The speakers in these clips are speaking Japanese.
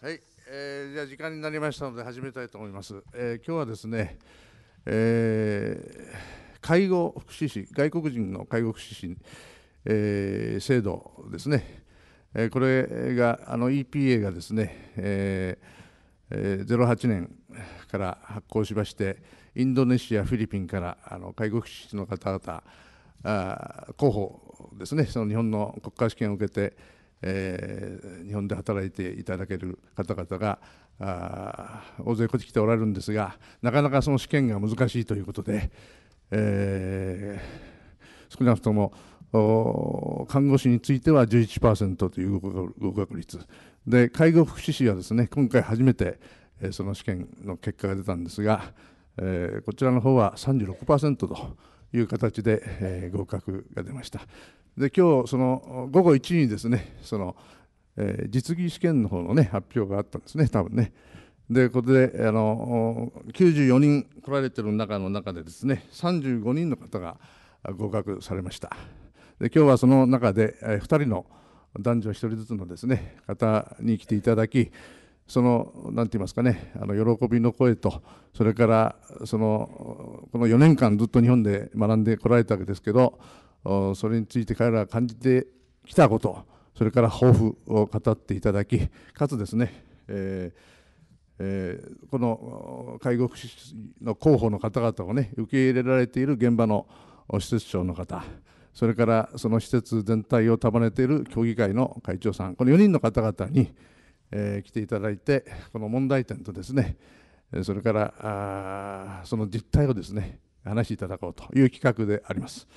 はい、えー、じゃあ時間になりましたので始めたいと思います。えー、今日はですね、えー、介護福祉士、外国人の介護福祉士、えー、制度ですね、えー、これがあの EPA がですね、えー、08年から発行しまして、インドネシア、フィリピンからあの介護福祉士の方々、あ候補ですね、その日本の国家試験を受けて、えー、日本で働いていただける方々が大勢こっち来ておられるんですがなかなかその試験が難しいということで、えー、少なくとも看護師については11%という合格率で介護福祉士はですね今回初めて、その試験の結果が出たんですが、えー、こちらの方は36%という形で、えー、合格が出ました。で今日その午後1時にですねその、えー、実技試験の方のね発表があったんですね多分ね。でここであの94人来られてる中の中でですね35人の方が合格されましたで今日はその中で、えー、2人の男女1人ずつのですね方に来ていただきその何て言いますかねあの喜びの声とそれからそのこの4年間ずっと日本で学んでこられたわけですけどそれについて彼らが感じてきたことそれから抱負を語っていただきかつですね、えーえー、この介護福祉の広報の方々をね受け入れられている現場の施設長の方それからその施設全体を束ねている協議会の会長さんこの4人の方々に、えー、来ていただいてこの問題点とですねそれからあその実態をですね話していただこうという企画であります。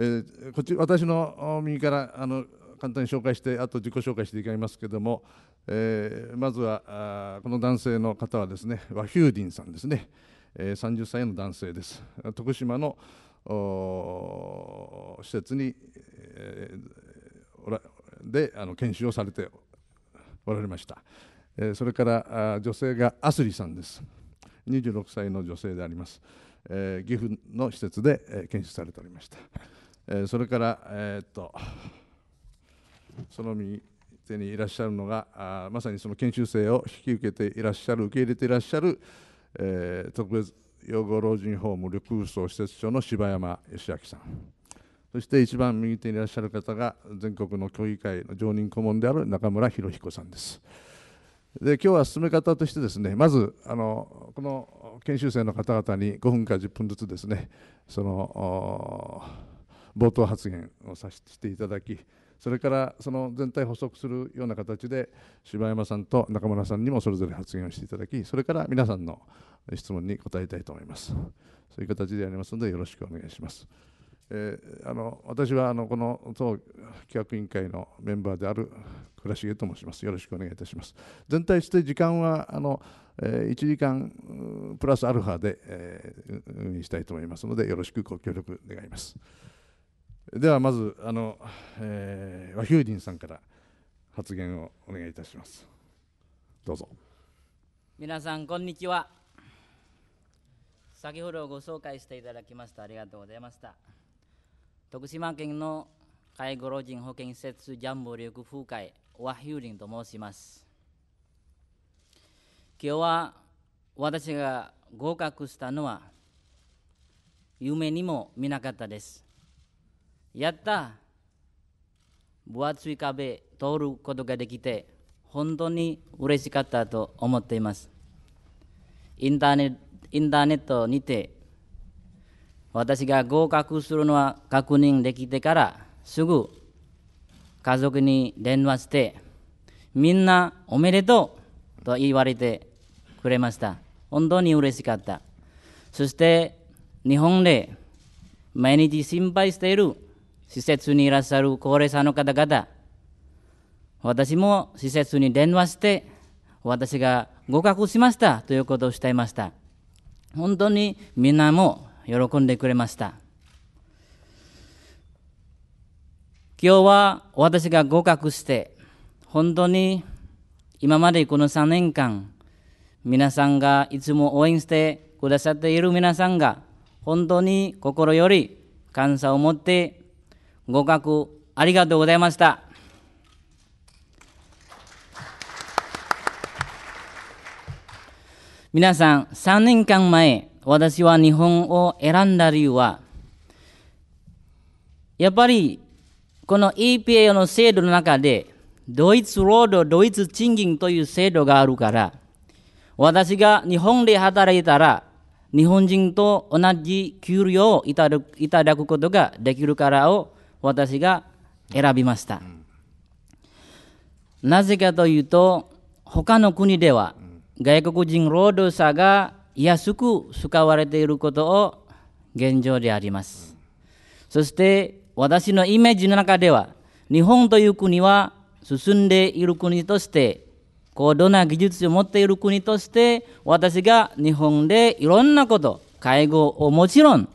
えー、こっち私の右からあの簡単に紹介してあと自己紹介していきますけれども、えー、まずはあこの男性の方はですねワヒューディンさんですね、えー、30歳の男性です徳島の施設に、えー、であの研修をされておられました、えー、それからあ女性がアスリさんです26歳の女性であります、えー、岐阜の施設で、えー、研修されておりましたえそれから、えっとその右手にいらっしゃるのがあまさにその研修生を引き受けていらっしゃる受け入れていらっしゃる、えー、特別養護老人ホーム緑風荘施設長の柴山義明さんそして一番右手にいらっしゃる方が全国の協議会の常任顧問である中村博彦さんです。で今日は進め方としてですねまずあのこの研修生の方々に5分か10分ずつですねその冒頭発言をさせていただきそれからその全体補足するような形で柴山さんと中村さんにもそれぞれ発言をしていただきそれから皆さんの質問に答えたいと思いますそういう形でありますのでよろしくお願いします。えー、あの私はあのこの党企画委員会のメンバーである倉重と申します。よろしくお願いいたします。全体して時間はあの、え1時間プラスアルファで、え運営したいと思いますので、よろしくご協力願います。ではまずあの、えー、和ヒュさんから発言をお願いいたしますどうぞ皆さんこんにちは先ほどご紹介していただきましたありがとうございました徳島県の介護老人保健施設ジャンボ力風会和ヒュと申します今日は私が合格したのは夢にも見なかったですやった分厚い壁通ることができて本当に嬉しかったと思っていますインターネインターネットにて私が合格するのは確認できてからすぐ家族に電話してみんなおめでとうと言われてくれました本当に嬉しかったそして日本で毎日心配している施設にいらっしゃる高齢者の方々、私も施設に電話して、私が合格しましたということをしていました。本当にみんなも喜んでくれました。今日は私が合格して、本当に今までこの3年間、皆さんがいつも応援してくださっている皆さんが、本当に心より感謝を持って合格ありがとうございました。皆さん、3年間前、私は日本を選んだ理由は、やっぱり、この EPA の制度の中で、ドイツ労働、ドイツ賃金という制度があるから、私が日本で働いたら、日本人と同じ給料をいただくことができるからを私が選びました、なぜかというと他の国では外国人労働者が安く使われていることを現状であります、そして私のイメージの中では日本という国は進んでいる国として高度な技術を持っている国として私が日本でいろんなこと介護をもちろん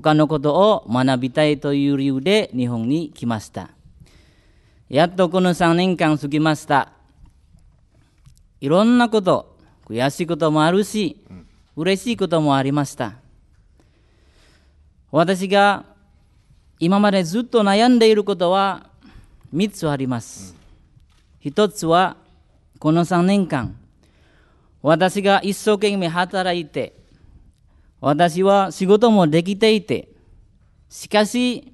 他のことを学びたいという理由で日本に来ました。やっとこの3年間過ぎました。いろんなこと、悔しいこともあるし、嬉しいこともありました。私が今までずっと悩んでいることは3つあります。1つは、この3年間、私が一生懸命働いて、私は仕事もできていて、しかし、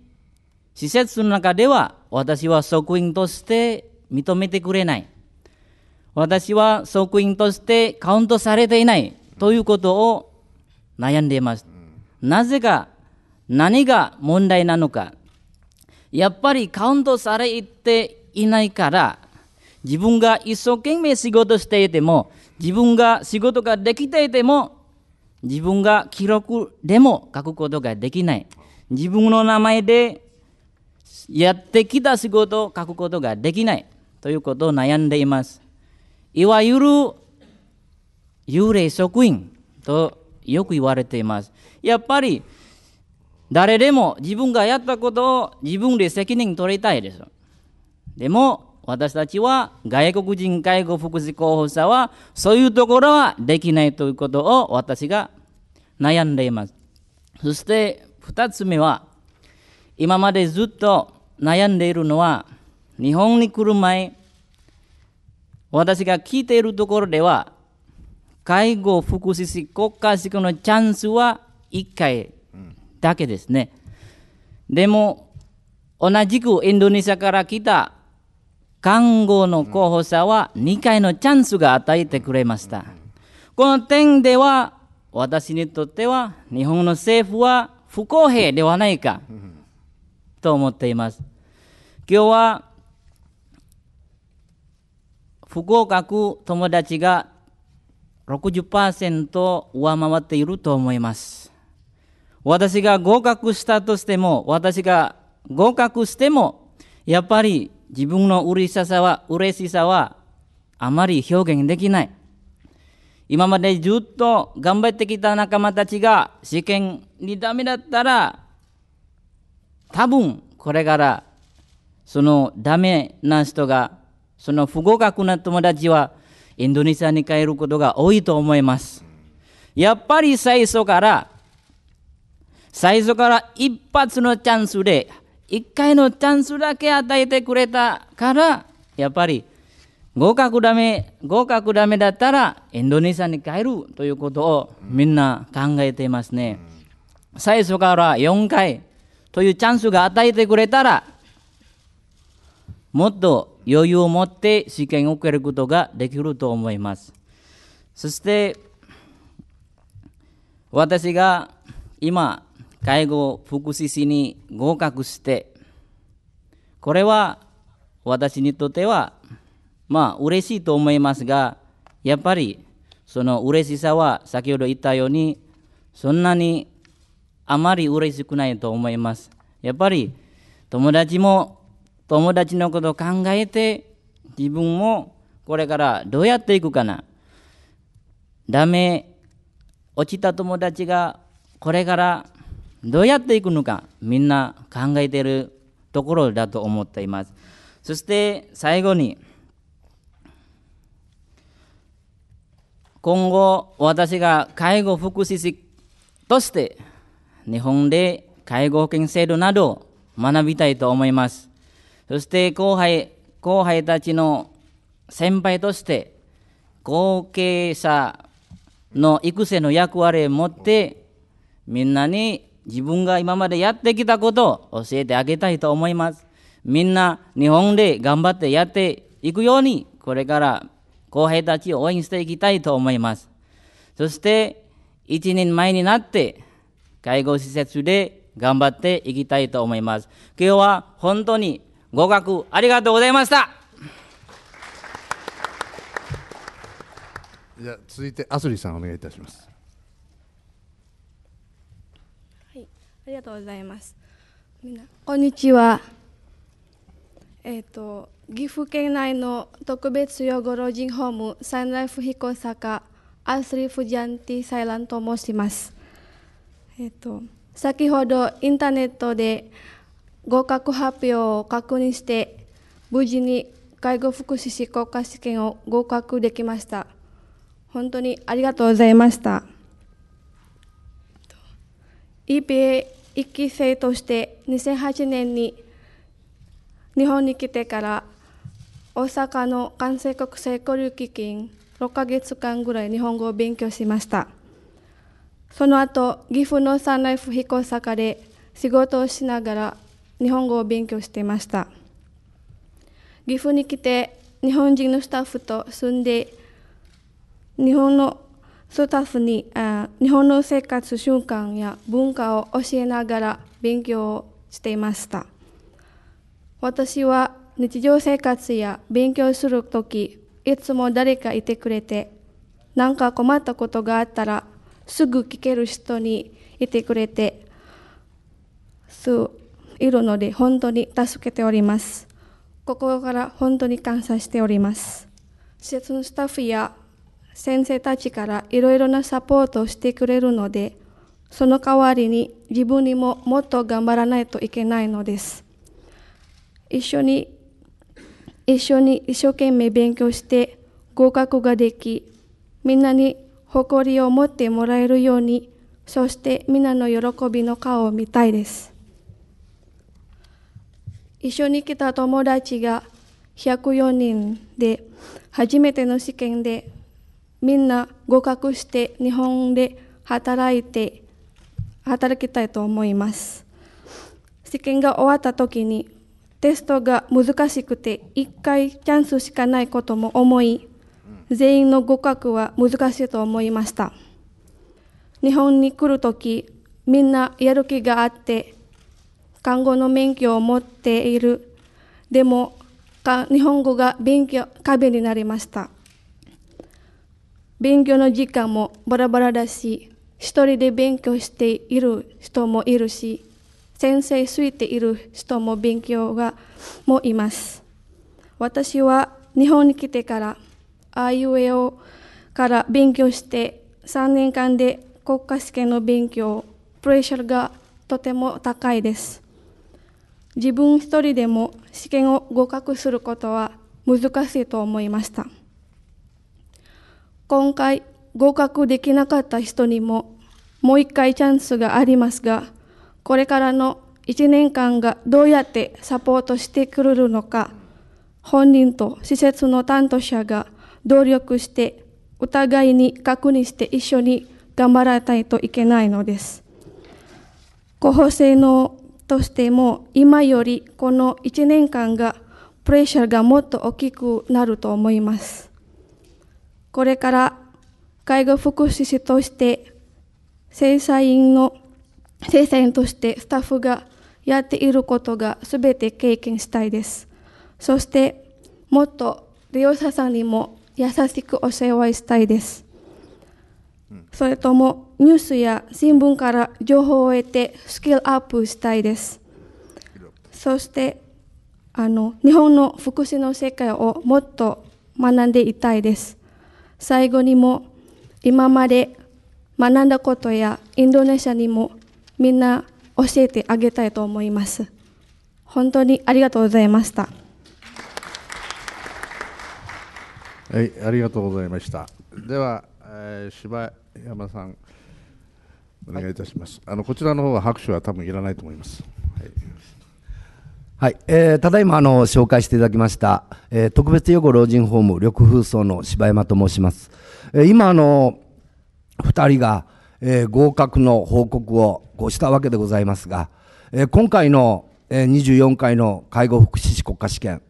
施設の中では私は職員として認めてくれない。私は職員としてカウントされていないということを悩んでいます。なぜか、何が問題なのか。やっぱりカウントされていないから、自分が一生懸命仕事していても、自分が仕事ができていても、自分が記録でも書くことができない。自分の名前でやってきた仕事を書くことができないということを悩んでいます。いわゆる幽霊職員とよく言われています。やっぱり誰でも自分がやったことを自分で責任取りたいです。でも私たちは外国人介護福祉候補者はそういうところはできないということを私が悩んでいます。そして2つ目は今までずっと悩んでいるのは日本に来る前私が聞いているところでは介護福祉士国家資格のチャンスは1回だけですね。でも同じくインドネシアから来た看護の候補者は2回のチャンスが与えてくれました。この点では、私にとっては日本の政府は不公平ではないかと思っています。今日は、不合格友達が60%上回っていると思います。私が合格したとしても、私が合格しても、やっぱり自分の嬉しさは、嬉しさは、あまり表現できない。今までずっと頑張ってきた仲間たちが試験にダメだったら、多分これからそのダメな人が、その不合格な友達はインドネシアに帰ることが多いと思います。やっぱり最初から、最初から一発のチャンスで一回のチャンスだけ与えてくれたから、やっぱり合格ダメ、合格ダメだったらインドネシアに帰るということをみんな考えていますね。最初から4回というチャンスが与えてくれたら、もっと余裕を持って試験を受けることができると思います。そして、私が今、介護福祉士に合格して、これは私にとっては、まあ嬉しいと思いますが、やっぱりその嬉しさは先ほど言ったように、そんなにあまり嬉しくないと思います。やっぱり友達も友達のことを考えて、自分もこれからどうやっていくかな。ダメ、落ちた友達がこれからどうやっていくのか、みんな考えているところだと思っています。そして最後に、今後私が介護福祉士として日本で介護保険制度などを学びたいと思います。そして後輩、後輩たちの先輩として後継者の育成の役割を持ってみんなに自分が今までやってきたことを教えてあげたいと思います。みんな日本で頑張ってやっていくように、これから後輩たちを応援していきたいと思います。そして、一年前になって、介護施設で頑張っていきたいと思います。今日は本当に合格ありがとうございました。じゃ続いて、アスリさんお願いいたします。りがとうございますみんなこんにちはえっ、ー、と岐阜県内の特別養護老人ホームサンライフ彦坂アスリフジャンティサイランと申しますえっ、ー、と先ほどインターネットで合格発表を確認して無事に介護福祉士国家試験を合格できました本当にありがとうございました EPA 1期生として2008年に日本に来てから大阪の関西国際交流基金6ヶ月間ぐらい日本語を勉強しましたその後岐阜のサンライフ飛行坂で仕事をしながら日本語を勉強していました岐阜に来て日本人のスタッフと住んで日本のスタッフに日本の生活習慣や文化を教えながら勉強をしていました私は日常生活や勉強するときいつも誰かいてくれて何か困ったことがあったらすぐ聞ける人にいてくれてそういるので本当に助けております心から本当に感謝しております施設のスタッフや先生たちからいろいろなサポートをしてくれるので、その代わりに自分にももっと頑張らないといけないのです。一緒に、一緒に一生懸命勉強して合格ができ、みんなに誇りを持ってもらえるように、そしてみんなの喜びの顔を見たいです。一緒に来た友達が104人で、初めての試験でみんな合格して日本で働いて働きたいと思います試験が終わった時にテストが難しくて一回チャンスしかないことも思い全員の合格は難しいと思いました日本に来る時、みんなやる気があって看護の免許を持っているでも日本語が勉強壁になりました勉強の時間もバラバラだし、一人で勉強している人もいるし、先生ついている人も勉強がもいます。私は日本に来てから、あいうえおから勉強して、3年間で国家試験の勉強、プレッシャーがとても高いです。自分一人でも試験を合格することは難しいと思いました。今回合格できなかった人にももう一回チャンスがありますが、これからの1年間がどうやってサポートしてくれるのか、本人と施設の担当者が努力して、お互いに確認して一緒に頑張らないといけないのです。候補生のとしても、今よりこの1年間がプレッシャーがもっと大きくなると思います。これから介護福祉士として正社員の正社員としてスタッフがやっていることが全て経験したいです。そしてもっと利用者さんにも優しくお世話したいです。それともニュースや新聞から情報を得てスキルアップしたいです。そしてあの日本の福祉の世界をもっと学んでいたいです。最後にも今まで学んだことやインドネシアにもみんな教えてあげたいと思います。本当にありがとうございました。はい、ありがとうございました。では、えー、柴山さんお願いいたします。はい、あのこちらの方は拍手は多分いらないと思います。はい、えー、ただいまあの紹介していただきました、えー、特別養護老人ホーム緑風荘の柴山と申します。えー、今あの2人が、えー、合格の報告をこうしたわけでございますが、えー、今回の、えー、24回の介護福祉士国家試験、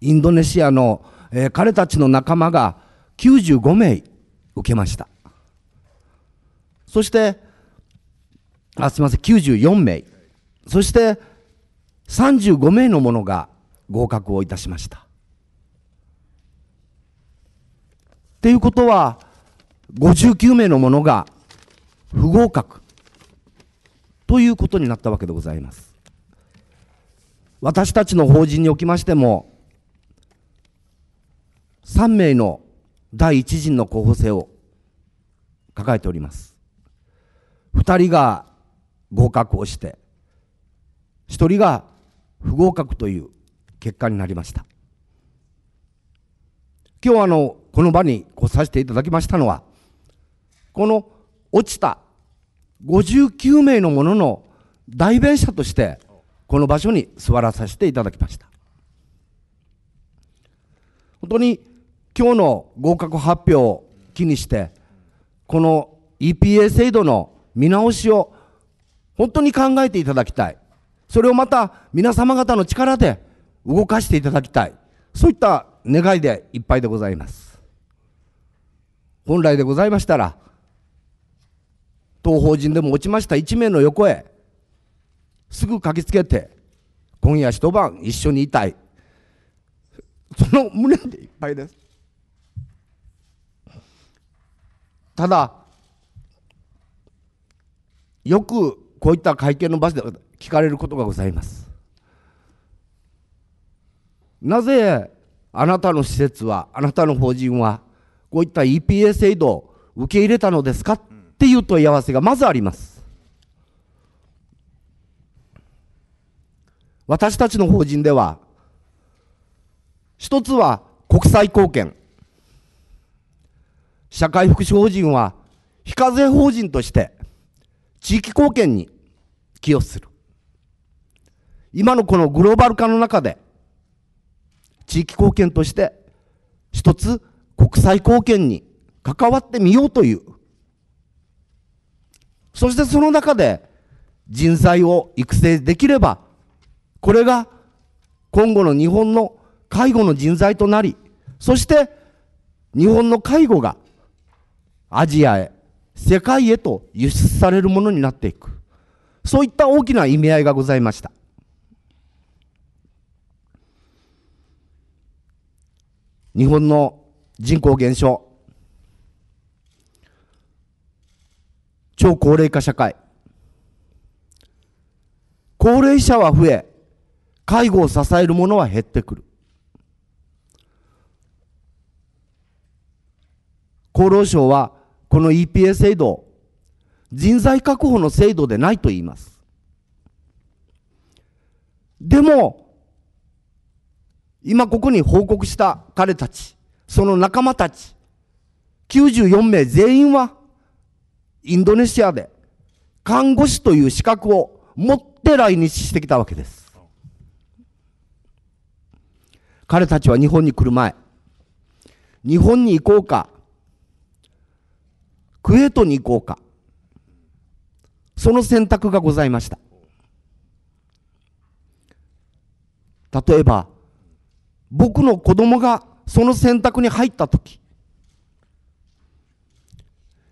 インドネシアの、えー、彼たちの仲間が95名受けました。そして、あすみません、94名。そして、35名の者が合格をいたしました。っていうことは、59名の者が不合格ということになったわけでございます。私たちの法人におきましても、3名の第1陣の候補生を抱えております。2人が合格をして、1人が不合格という結果になりました。今日あの、この場に来させていただきましたのは、この落ちた59名のものの代弁者として、この場所に座らさせていただきました。本当に今日の合格発表を機にして、この EPA 制度の見直しを本当に考えていただきたい。それをまた皆様方の力で動かしていただきたい。そういった願いでいっぱいでございます。本来でございましたら、当法人でも落ちました1名の横へ、すぐ駆けつけて、今夜一晩一緒にいたい。その胸でいっぱいです。ただ、よくこういった会見の場所で聞かれることがございますなぜあなたの施設はあなたの法人はこういった EPA 制度を受け入れたのですかっていう問い合わせがまずあります私たちの法人では一つは国際貢献社会福祉法人は非課税法人として地域貢献に寄与する今のこのグローバル化の中で、地域貢献として、一つ国際貢献に関わってみようという。そしてその中で、人材を育成できれば、これが今後の日本の介護の人材となり、そして日本の介護がアジアへ、世界へと輸出されるものになっていく。そういった大きな意味合いがございました。日本の人口減少、超高齢化社会、高齢者は増え、介護を支えるものは減ってくる。厚労省はこの EPA 制度を人材確保の制度でないと言います。でも、今ここに報告した彼たち、その仲間たち、94名全員は、インドネシアで、看護師という資格を持って来日してきたわけです。彼たちは日本に来る前、日本に行こうか、クエートに行こうか、その選択がございました。例えば、僕の子供がその選択に入った時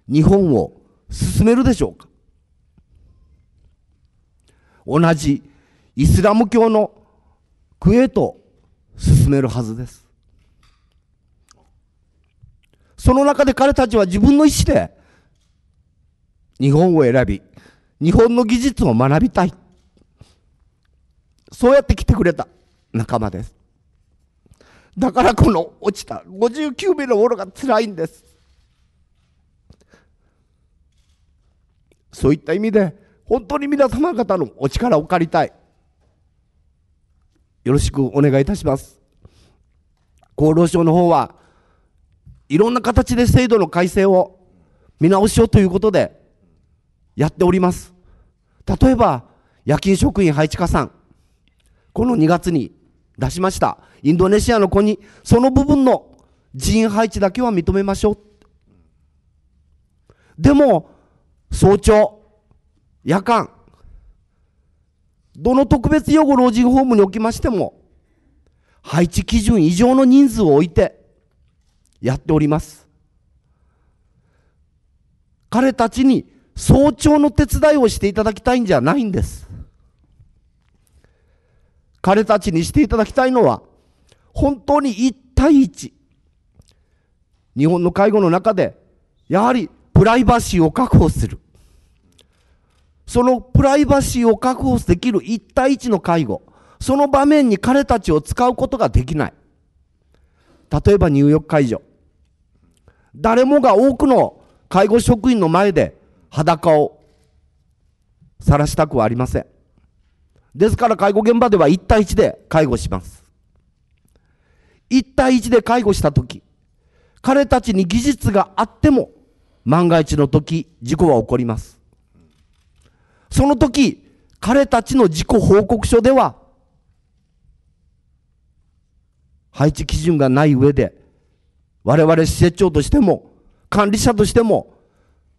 日本を進めるでしょうか同じイスラム教のクへとトを進めるはずですその中で彼たちは自分の意思で日本を選び日本の技術を学びたいそうやって来てくれた仲間ですだからこの落ちた59ミリのものが辛いんです。そういった意味で、本当に皆様方のお力を借りたい。よろしくお願いいたします。厚労省の方は、いろんな形で制度の改正を、見直しをということで、やっております。例えば、夜勤職員配置加算。この2月に出しました。インドネシアの子に、その部分の人員配置だけは認めましょう。でも、早朝、夜間、どの特別養護老人ホームにおきましても、配置基準以上の人数を置いて、やっております。彼たちに早朝の手伝いをしていただきたいんじゃないんです。彼たちにしていただきたいのは、本当に一対一。日本の介護の中で、やはりプライバシーを確保する。そのプライバシーを確保できる一対一の介護。その場面に彼たちを使うことができない。例えば入浴介助。誰もが多くの介護職員の前で裸を晒したくはありません。ですから介護現場では1対1で介護します。1対1で介護したとき、彼たちに技術があっても、万が一の時、事故は起こります。その時、彼たちの事故報告書では、配置基準がない上で、我々施設長としても、管理者としても、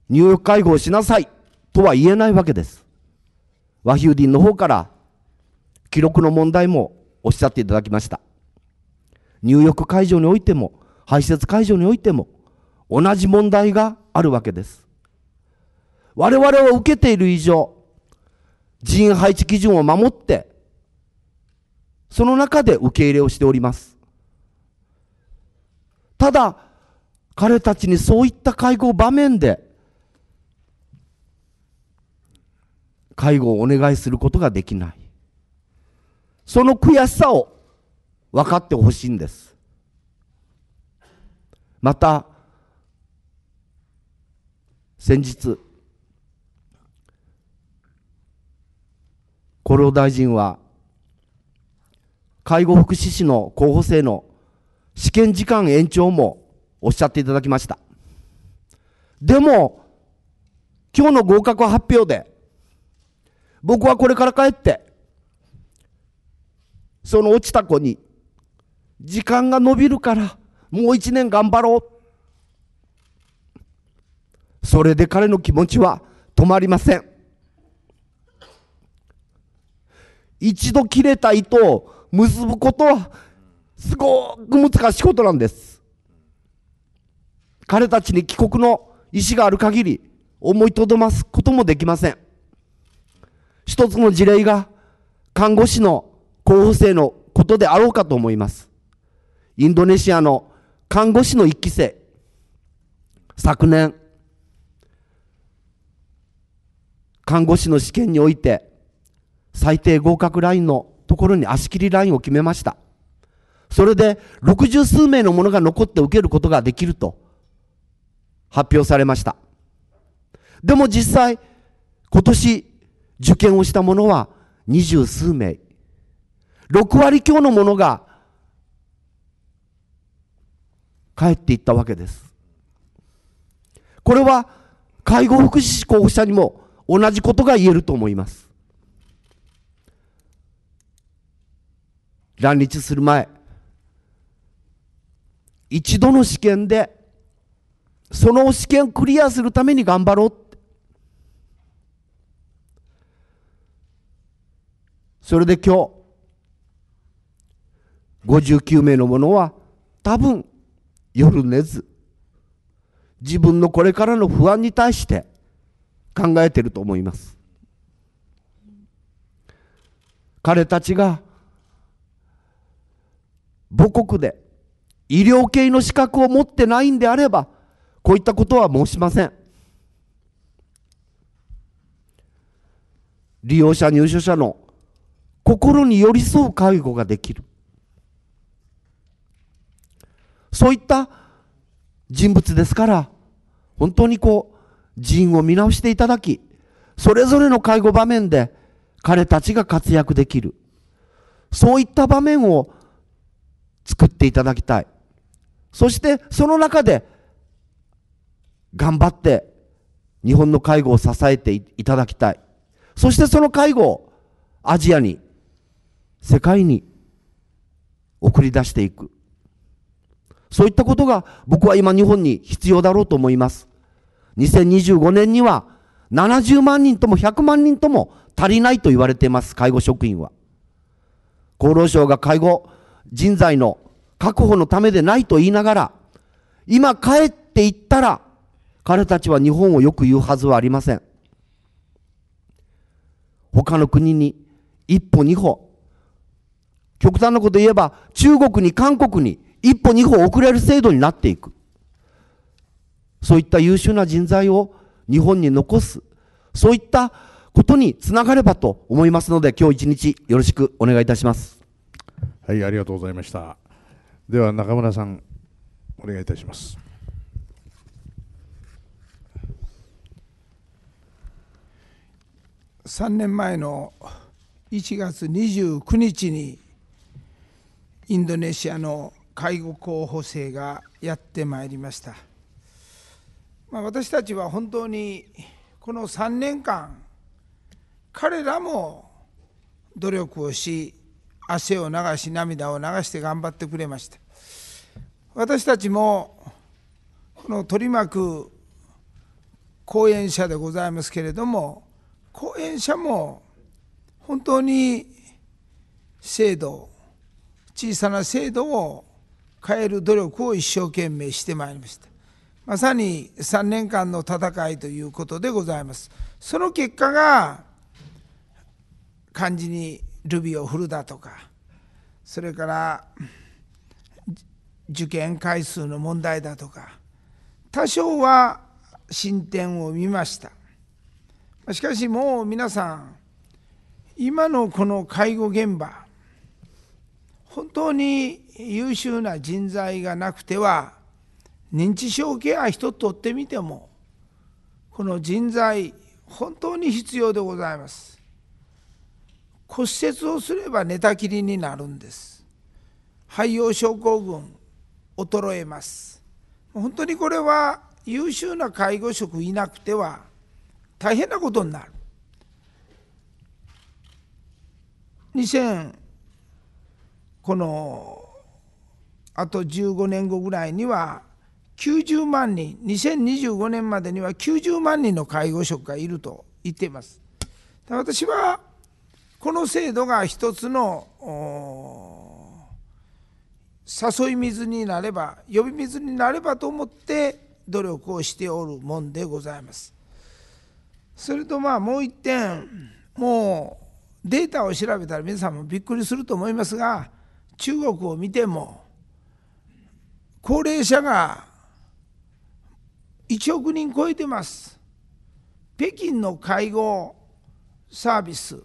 入浴介護をしなさいとは言えないわけです。和ヒューディンの方から記録の問題もおっしゃっていただきました。入浴会場においても、排泄会場においても、同じ問題があるわけです。我々は受けている以上、人員配置基準を守って、その中で受け入れをしております。ただ、彼たちにそういった介護場面で、介護をお願いすることができない。その悔しさを分かってほしいんです。また、先日、厚労大臣は、介護福祉士の候補生の試験時間延長もおっしゃっていただきました。でも、今日の合格発表で、僕はこれから帰って、その落ちた子に、時間が延びるから、もう一年頑張ろう。それで彼の気持ちは止まりません。一度切れた糸を結ぶことは、すごく難しいことなんです。彼たちに帰国の意思がある限り、思いとどますこともできません。一つの事例が、看護師の候補生のことであろうかと思います。インドネシアの看護師の一期生、昨年、看護師の試験において、最低合格ラインのところに足切りラインを決めました。それで、六十数名のものが残って受けることができると発表されました。でも実際、今年受験をしたものは二十数名6割強のものが帰っていったわけです。これは介護福祉士候補者にも同じことが言えると思います。乱立する前、一度の試験で、その試験クリアするために頑張ろうそれで今日、59名の者は多分夜寝ず自分のこれからの不安に対して考えていると思います彼たちが母国で医療系の資格を持ってないんであればこういったことは申しません利用者入所者の心に寄り添う介護ができるそういった人物ですから、本当にこう、人員を見直していただき、それぞれの介護場面で彼たちが活躍できる。そういった場面を作っていただきたい。そしてその中で頑張って日本の介護を支えていただきたい。そしてその介護をアジアに、世界に送り出していく。そういったことが僕は今日本に必要だろうと思います。2025年には70万人とも100万人とも足りないと言われています、介護職員は。厚労省が介護人材の確保のためでないと言いながら、今帰っていったら、彼たちは日本をよく言うはずはありません。他の国に一歩二歩、極端なこと言えば中国に韓国に一歩二歩遅れる制度になっていく。そういった優秀な人材を日本に残す。そういったことにつながればと思いますので、今日一日よろしくお願いいたします。はい、ありがとうございました。では中村さん、お願いいたします。3年前の1月29日にインドネシアの介護候補生がやってまいりました、まあ、私たちは本当にこの3年間彼らも努力をし汗を流し涙を流して頑張ってくれました私たちもこの取り巻く講演者でございますけれども講演者も本当に制度小さな制度を変える努力を一生懸命してまいりましたまさに3年間の戦いということでございますその結果が漢字にルビを振るだとかそれから受験回数の問題だとか多少は進展を見ましたしかしもう皆さん今のこの介護現場本当に優秀な人材がなくては認知症ケア一つとってみてもこの人材本当に必要でございます骨折をすれば寝たきりになるんです肺葉症候群衰えます本当にこれは優秀な介護職いなくては大変なことになる2000このあと15年後ぐらいには90万人2025年までには90万人の介護職がいると言っています私はこの制度が一つの誘い水になれば呼び水になればと思って努力をしておるもんでございますそれとまあもう一点もうデータを調べたら皆さんもびっくりすると思いますが中国を見ても高齢者が1億人超えてます。北京の介護サービス、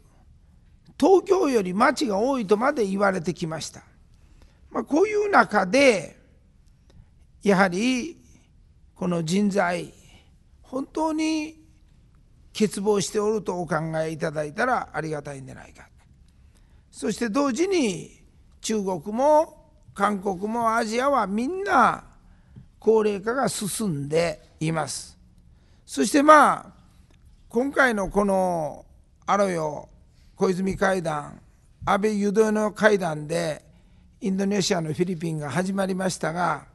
東京より町が多いとまで言われてきました。まあ、こういう中で、やはりこの人材、本当に欠乏しておるとお考えいただいたらありがたいんじゃないか。そして同時に中国も韓国もアジアはみんな高齢化が進んでいます。そしてまあ今回のこのあろよ小泉会談安倍ユドの会談でインドネシアのフィリピンが始まりましたが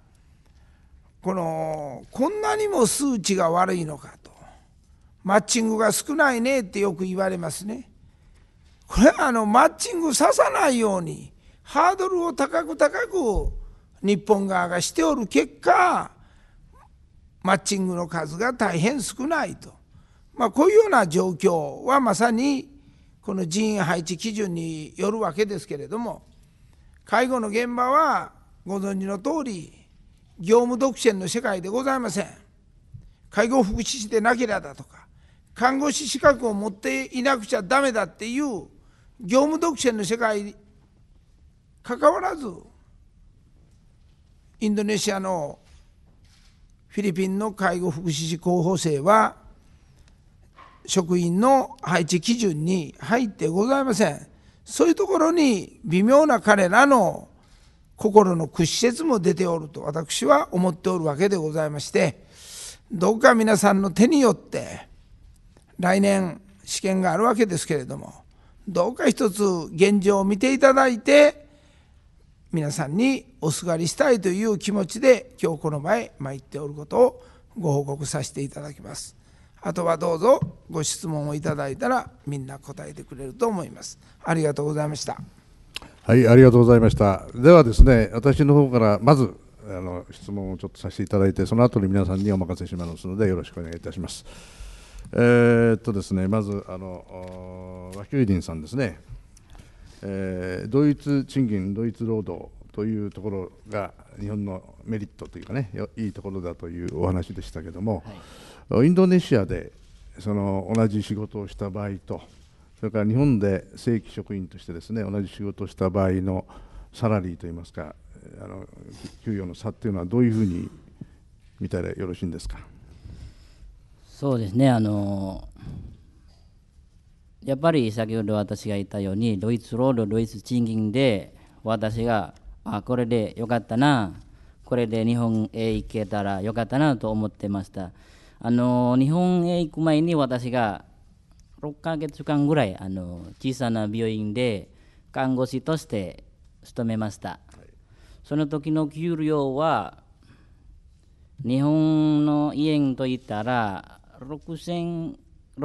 このこんなにも数値が悪いのかとマッチングが少ないねってよく言われますね。これはあのマッチングささないようにハードルを高く高く日本側がしておる結果マッチングの数が大変少ないと、まあ、こういうような状況はまさにこの人員配置基準によるわけですけれども介護の現場はご存知の通り業務独占の世界でございません介護福祉士でなければだとか看護師資格を持っていなくちゃだめだっていう業務独占の世界かかわらずインドネシアのフィリピンの介護福祉士候補生は職員の配置基準に入ってございませんそういうところに微妙な彼らの心の屈折も出ておると私は思っておるわけでございましてどうか皆さんの手によって来年試験があるわけですけれどもどうか一つ現状を見ていただいて皆さんにおすがりしたいという気持ちで今日この前参っておることをご報告させていただきますあとはどうぞご質問をいただいたらみんな答えてくれると思いますありがとうございましたはいありがとうございましたではですね私の方からまずあの質問をちょっとさせていただいてその後に皆さんにお任せしますのでよろしくお願いいたしますえー、っとですねまずあの和久林さんですねえー、同一賃金、同一労働というところが日本のメリットというかねいいところだというお話でしたけども、はい、インドネシアでその同じ仕事をした場合とそれから日本で正規職員としてですね同じ仕事をした場合のサラリーといいますかあの給与の差っていうのはどういうふうに見たらよろしいんですか。そうですねあのやっぱり先ほど私が言ったようにドイツロードイツ賃金で私があこれでよかったなこれで日本へ行けたらよかったなと思ってましたあの日本へ行く前に私が6ヶ月間ぐらいあの小さな病院で看護師として勤めました、その時の給料は日本の院といったら6000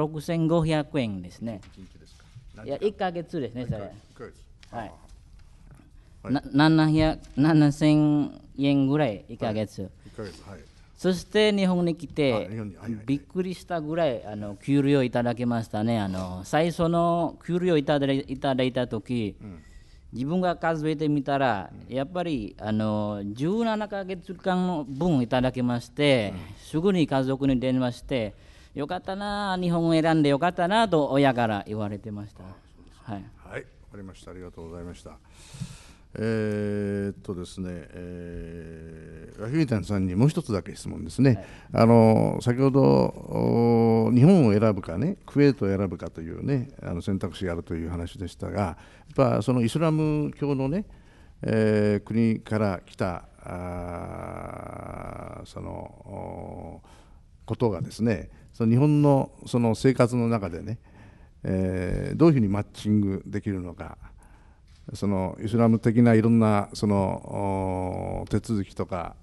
6500円ですね。いや、1か月ですね、それ。はい。7000円ぐらい1か月。月はい、そして日本に来て、びっくりしたぐらいあの給料いただきましたね。あの最初の給料いただいただいた時、自分が数えてみたら、やっぱりあの17か月間分いただきまして、すぐに家族に電話して。よかったな日本を選んでよかったなと親から言われてましたはいはい、かりましたありがとうございましたえー、っとですね、えー、和平店さんにもう一つだけ質問ですね、はい、あの先ほど日本を選ぶかね、クウェートを選ぶかというね、あの選択肢があるという話でしたが、やっぱそのイスラム教のね、えー、国から来たあそのことがですね、その日本のその生活の中でね、えー、どういうふうにマッチングできるのかそのイスラム的ないろんなその手続きとか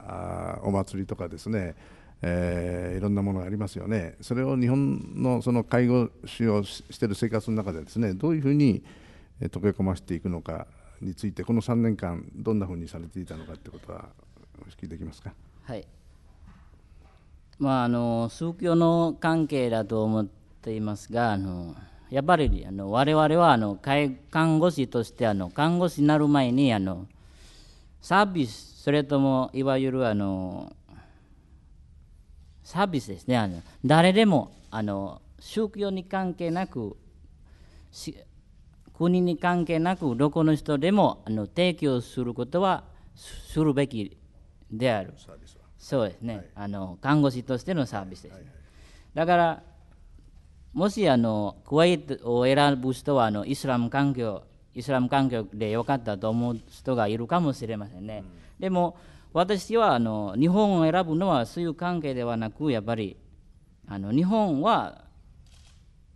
お祭りとかですね、えー、いろんなものがありますよねそれを日本のその介護士をしている生活の中でですねどういうふうに溶け込ませていくのかについてこの3年間どんなふうにされていたのかということはお聞きできますか。はいまあ、あの宗教の関係だと思っていますがあのやっぱりあの我々はあの看護師としてあの看護師になる前にあのサービスそれともいわゆるあのサービスですねあの誰でもあの宗教に関係なく国に関係なくどこの人でもあの提供することはするべきである。そうですね、はい、あの看護師としてのサービスです、ねはいはい、だからもしあのクワイトを選ぶ人はあのイスラム環境イスラム環境でよかったと思う人がいるかもしれませんね、うん、でも私はあの日本を選ぶのはそういう関係ではなくやっぱりあの日本は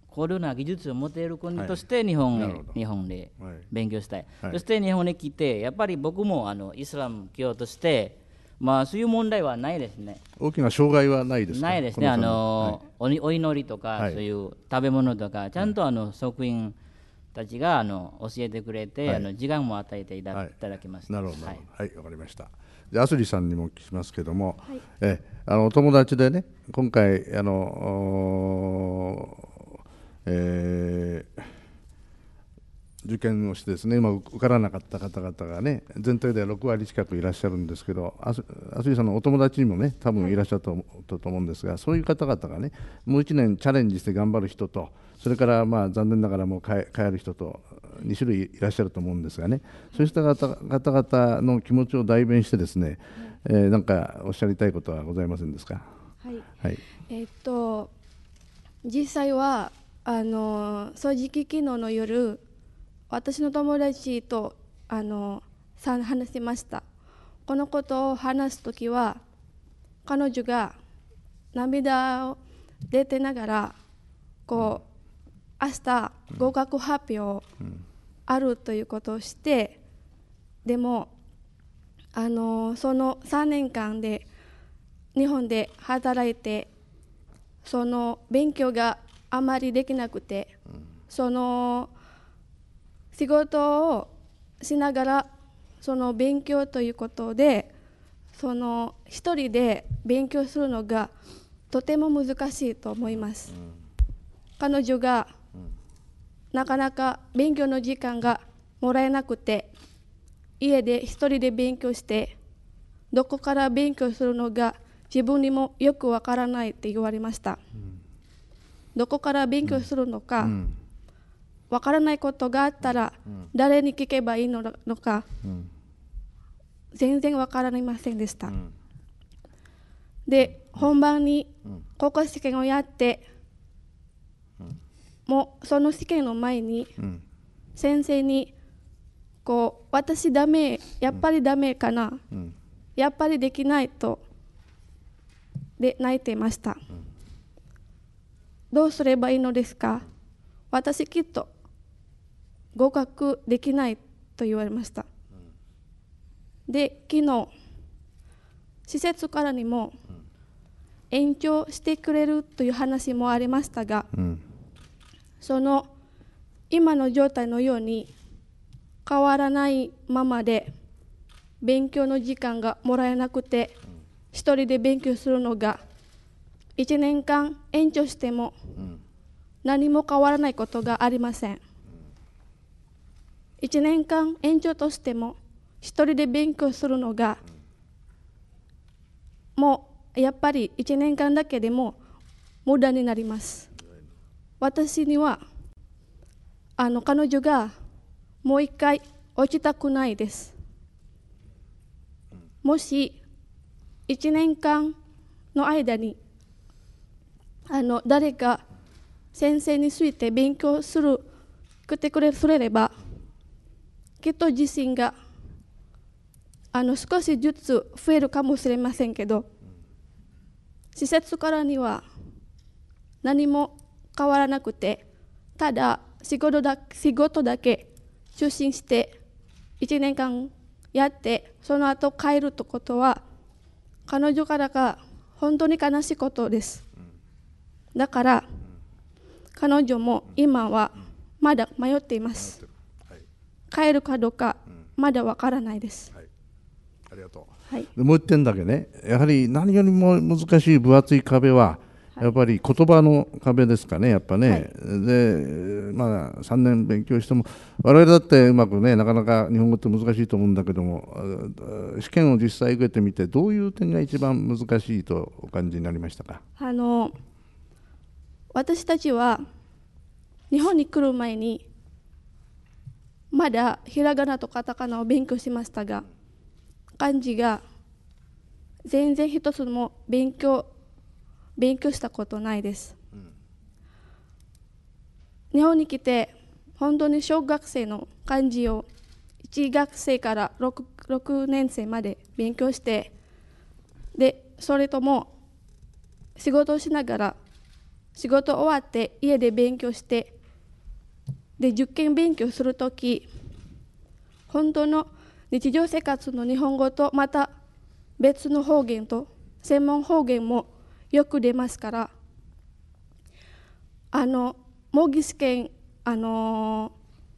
高度な技術を持っている国として日本,、はい、日本で勉強したい、はい、そして日本に来てやっぱり僕もあのイスラム教としてまあ、そういう問題はないですね。大きな障害はないですないですね、のあの、はい、お祈りとか、そういう食べ物とか、ちゃんとあの職員たちがあの教えてくれて、はい、あの時間も与えていた,、はい、いただけます。なるほど、はい、わ、かりました。じゃあ、アスリさんにも聞きますけれども、えあの友達でね、今回、あの、えー受験をしてですね今受からなかった方々がね全体では6割近くいらっしゃるんですけどあすさんのお友達にもね多分いらっしゃったと思うんですがそういう方々がねもう1年チャレンジして頑張る人とそれからまあ残念ながらもう帰る人と2種類いらっしゃると思うんですがねそうした方々の気持ちを代弁してですね、えー、なんかおっしゃりたいことはございませんですか。はい、はい、えー、っと実際はあの掃除機機能の夜私の友達とあの話しましたこのことを話す時は彼女が涙を出てながらこう明日合格発表あるということをしてでもあのその3年間で日本で働いてその勉強があまりできなくてその仕事をしながらその勉強ということでその一人で勉強するのがとても難しいと思います、彼女がなかなか勉強の時間がもらえなくて家で一人で勉強してどこから勉強するのが自分にもよくわからないって言われました、どこから勉強するのか、うんうんわからないことがあったら誰に聞けばいいのか、全然わからいませんでした、で本番に高校試験をやって、もうその試験の前に先生にこう「私ダメやっぱりダメかな、やっぱりできないと」で泣いてました、どうすればいいのですか私きっと合格できないと言われました、うで昨日施設からにも延長してくれるという話もありましたが、うん、その今の状態のように変わらないままで勉強の時間がもらえなくて、1人で勉強するのが1年間延長しても何も変わらないことがありません。1年間延長としても1人で勉強するのがもうやっぱり1年間だけでも無駄になります私にはあの彼女がもう一回落ちたくないですもし1年間の間にあの誰か先生について勉強するくてくれればきっと自身があの少しずつ増えるかもしれませんけど施設からには何も変わらなくてただ仕事だ仕事だけ出身して1年間やってその後帰るということは彼女からが本当に悲しいことですだから彼女も今はまだ迷っています帰るかどうかまだわからないです、はい、ありがとう、はい、でもう一点だけねやはり何よりも難しい分厚い壁ははい、やっぱり言葉の壁ですかね、やっぱね、はい、でまあ、3年勉強しても、我々だってうまくね、なかなか日本語って難しいと思うんだけども、試験を実際受けてみて、どういう点が一番難しいとお感じになりましたかあの私たちは、日本に来る前に、まだひらがなとカタカナを勉強しましたが漢字が全然一つも勉強勉強したことないです、うん、日本に来て本当に小学生の漢字を1学生から 6, 6年生まで勉強してでそれとも仕事をしながら仕事終わって家で勉強してで受験勉強するとき本当の日常生活の日本語とまた別の方言と専門方言もよく出ますからあの模擬試験あの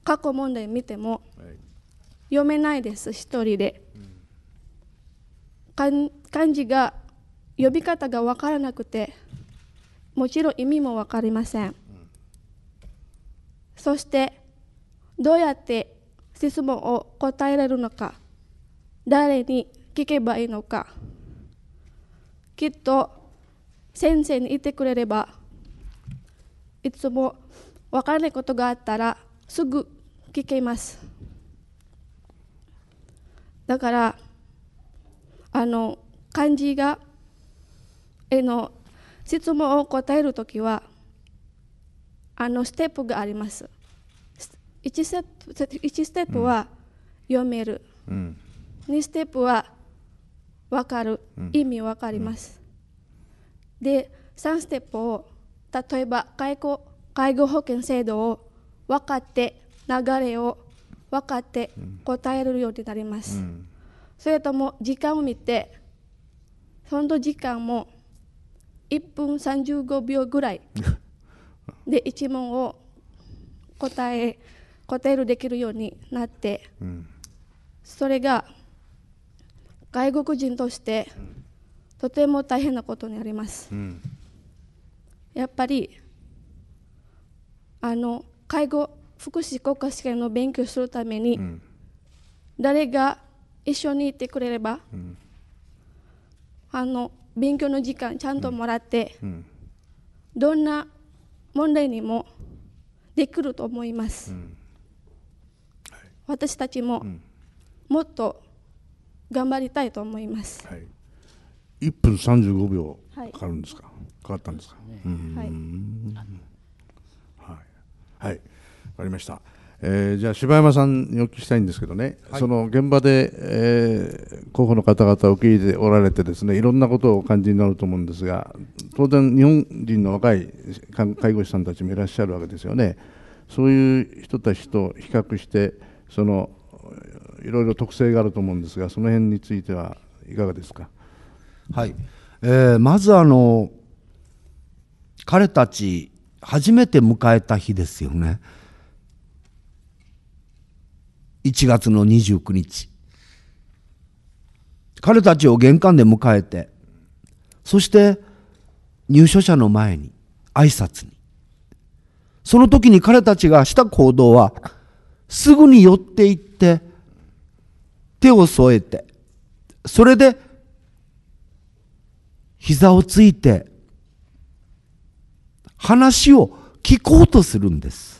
過去問題見ても、読めないです一人で、漢字が呼び方が分からなくてもちろん意味も分かりませんそしてどうやって質問を答えられるのか誰に聞けばいいのかきっと先生に言ってくれればいつも分からないことがあったらすぐ聞けますだからあの漢字がえの質問を答えるときはあのステップがあります1ステップステップは読める、うん、2ステップは分かる、うん、意味分かります、うん、で3ステップを例えば介護介護保険制度を分かって流れを分かって答えるようになります、それとも時間を見てその時間も1分35秒ぐらい で一問を答え答えるできるようになって、うん、それが外国人としてとても大変なことになります、うん、やっぱりあの介護福祉国家試験の勉強するために、うん、誰が一緒にいてくれれば、うん、あの勉強の時間ちゃんともらって、どんな問題にもできると思います、うんはい、私たちももっと頑張りたいと思います、はい、1分35秒かかるんですか、はい、かかったんですか、はい、はい、わ、はい、かりましたえー、じゃあ柴山さんにお聞きしたいんですけどね、はい、その現場で、えー、候補の方々を受け入れておられてですねいろんなことをお感じになると思うんですが当然日本人の若い介護士さんたちもいらっしゃるわけですよねそういう人たちと比較してそのいろいろ特性があると思うんですがその辺についてはいかがですか。はい、えー、まずあの彼たち初めて迎えた日ですよね。1月の29日彼たちを玄関で迎えてそして入所者の前に挨拶にその時に彼たちがした行動はすぐに寄っていって手を添えてそれで膝をついて話を聞こうとするんです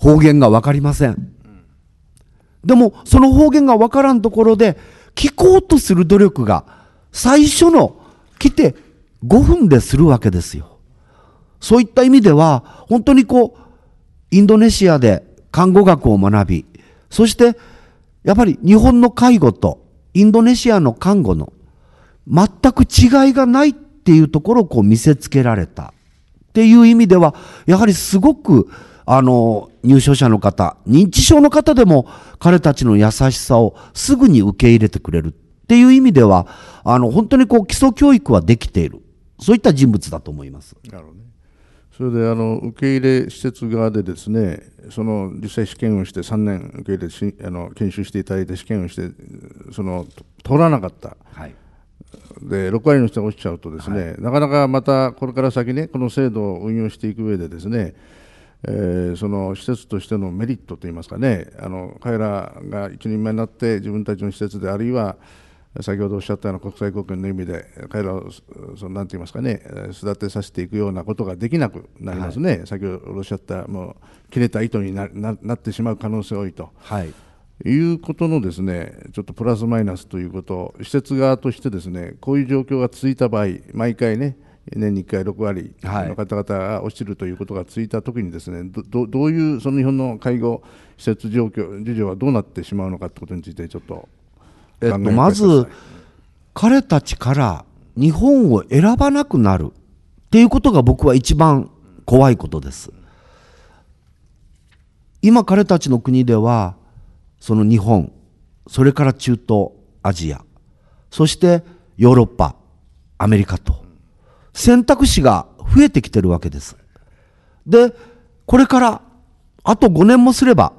方言が分かりません。でも、その方言が分からんところで、聞こうとする努力が、最初の来て5分でするわけですよ。そういった意味では、本当にこう、インドネシアで看護学を学び、そして、やっぱり日本の介護とインドネシアの看護の全く違いがないっていうところをこう見せつけられたっていう意味では、やはりすごくあの、入所者の方、認知症の方でも彼たちの優しさをすぐに受け入れてくれるっていう意味では、あの、本当にこう基礎教育はできている。そういった人物だと思います。なるほどね。それであの受け入れ施設側でですね、その実際試験をして3年受け入れしあの研修していただいて試験をしてその通らなかった。はい。で6割の人が落ちちゃうとですね、はい、なかなかまたこれから先ねこの制度を運用していく上でですねえー、その施設としてのメリットといいますかねあの彼らが一人前になって自分たちの施設であるいは先ほどおっしゃったような国際貢献の意味で彼らをんて言いますかね育てさせていくようなことができなくなりますね、はい、先ほどおっしゃったもう切れた糸になってしまう可能性が多いと。はいいうことのですねちょっとプラスマイナスということ施設側としてですねこういう状況が続いた場合毎回ね年に1回6割の方々が落ちるということがついたときにですね、ど、どういうその日本の介護施設状況事情はどうなってしまうのかということについてちょっとえっと、まず彼たちから日本を選ばなくなるっていうことが僕は一番怖いことです。今彼たちの国ではその日本それから中東アジアそしてヨーロッパアメリカと選択肢が増えてきてるわけです。で、これからあと5年もすれば、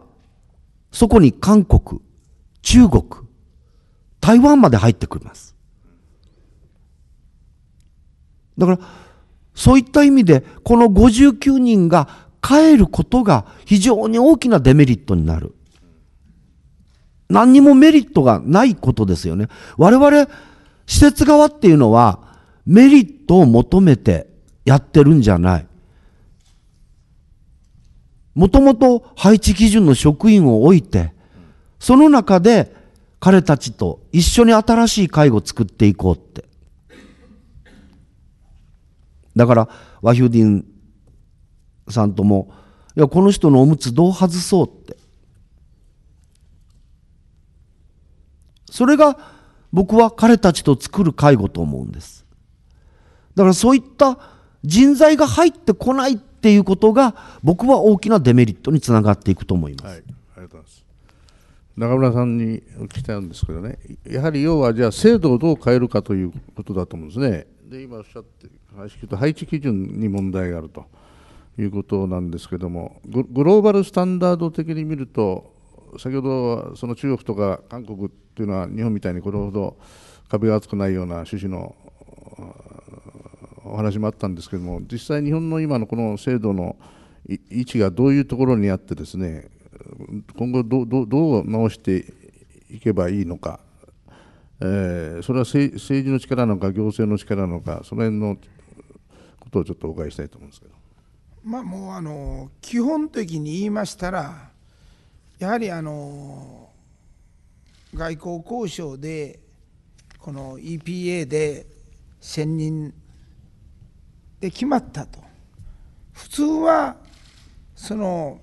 そこに韓国、中国、台湾まで入ってくります。だから、そういった意味で、この59人が帰ることが非常に大きなデメリットになる。何にもメリットがないことですよね。我々、施設側っていうのは、メリットを求めてやってるんじゃない。もともと配置基準の職員を置いて、その中で彼たちと一緒に新しい介護を作っていこうって。だから、ワヒュディンさんとも、いや、この人のおむつどう外そうって。それが僕は彼たちと作る介護と思うんです。だからそういった人材が入ってこないっていうことが僕は大きなデメリットにつながっていくと思います。はい、ありがとうございます中村さんに聞きたいんですけどね、やはり要はじゃあ制度をどう変えるかということだと思うんですね。で今おっしゃって話聞くと配置基準に問題があるということなんですけどもグローバルスタンダード的に見ると先ほどその中国とか韓国っていうのは日本みたいにこれほど壁が厚くないような趣旨のお話もあったんですけども実際日本の今のこの制度の位置がどういうところにあってですね今後どどどう直していけばいいのか、えー、それは政治の力なのか行政の力なのかその辺のことをちょっとお伺いしたいと思うんですけど。まあ、もうあの基本的に言いましたらやはりあの外交交渉でこの EPA で1000人で決まったと普通はその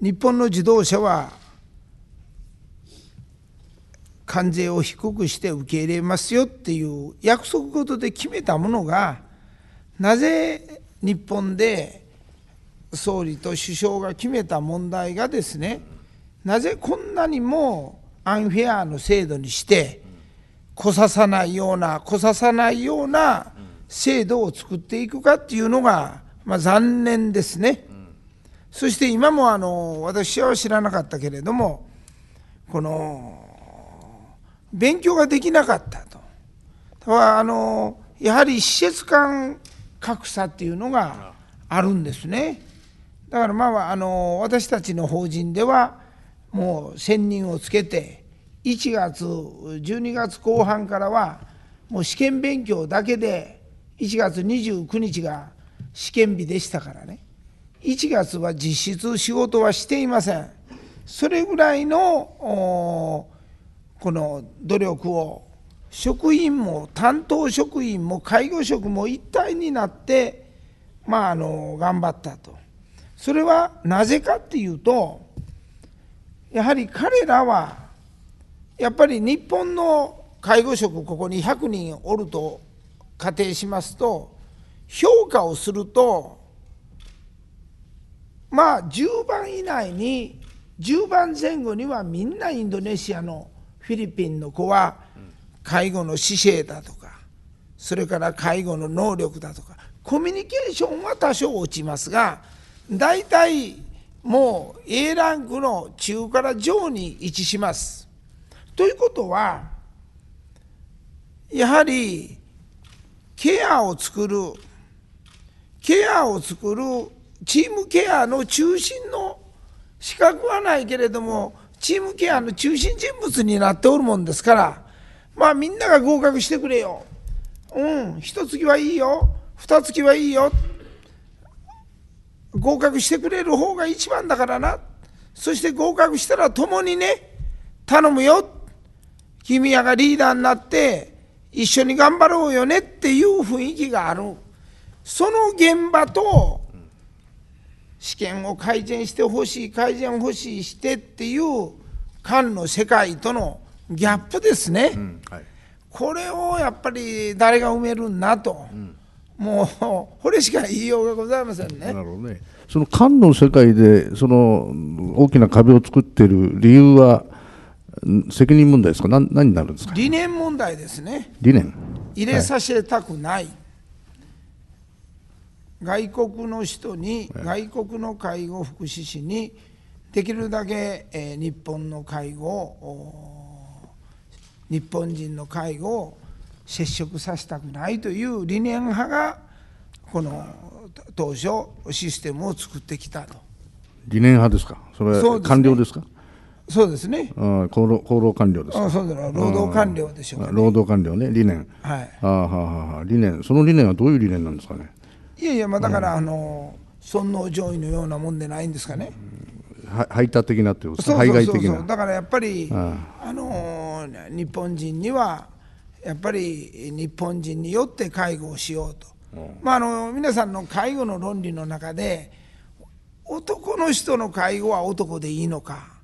日本の自動車は関税を低くして受け入れますよっていう約束事で決めたものがなぜ日本で総理と首相が決めた問題がですねなぜこんなにもアンフェアの制度にしてこささないようなこささないような制度を作っていくかっていうのが、まあ、残念ですね、うん、そして今もあの私は知らなかったけれどもこの勉強ができなかったとあのやはり施設間格差っていうのがあるんですねだからまああの私たちの法人ではもう1,000人をつけて1月12月後半からはもう試験勉強だけで1月29日が試験日でしたからね1月は実質仕事はしていませんそれぐらいのこの努力を職員も担当職員も介護職も一体になってまああの頑張ったとそれはなぜかっていうとやはり彼らはやっぱり日本の介護職ここに100人おると仮定しますと評価をするとまあ10番以内に10番前後にはみんなインドネシアのフィリピンの子は介護の姿勢だとかそれから介護の能力だとかコミュニケーションは多少落ちますが大体もう A ランクの中から上に位置します。ということはやはりケアを作るケアを作るチームケアの中心の資格はないけれどもチームケアの中心人物になっておるもんですからまあみんなが合格してくれようん一月はいいよ二月はいいよ合格してくれる方が一番だからなそして合格したら共にね頼むよ君やがリーダーになって一緒に頑張ろうよねっていう雰囲気があるその現場と試験を改善してほしい改善ほしいしてっていう官の世界とのギャップですね、うんはい、これをやっぱり誰が埋めるんだと、うん、もうこれしか言いようがございませんね。ねその官の世界でその大きな壁を作っている理由は責任問題ですか、な何になるんですか理念問題ですね、理念入れさせたくな、はい、外国の人に、外国の介護福祉士に、できるだけ、えー、日本の介護を、日本人の介護を接触させたくないという理念派が、この当初、システムを作ってきたと。理念派ですか、それ、そ官僚ですか。そうですね。ああ、厚労厚労官僚ですあ、そうだな、労働官僚でしょう、ね、労働官僚ね、理念。はい。あはは理念、その理念はどういう理念なんですかね。いやいや、まあ、だから、あの、尊王攘夷のようなもんでないんですかね。は排他的なってことですか。排外的な。だから、やっぱり、あの、日本人には。やっぱり日本人によって介護をしようと、まあ、あの皆さんの介護の論理の中で男の人の介護は男でいいのか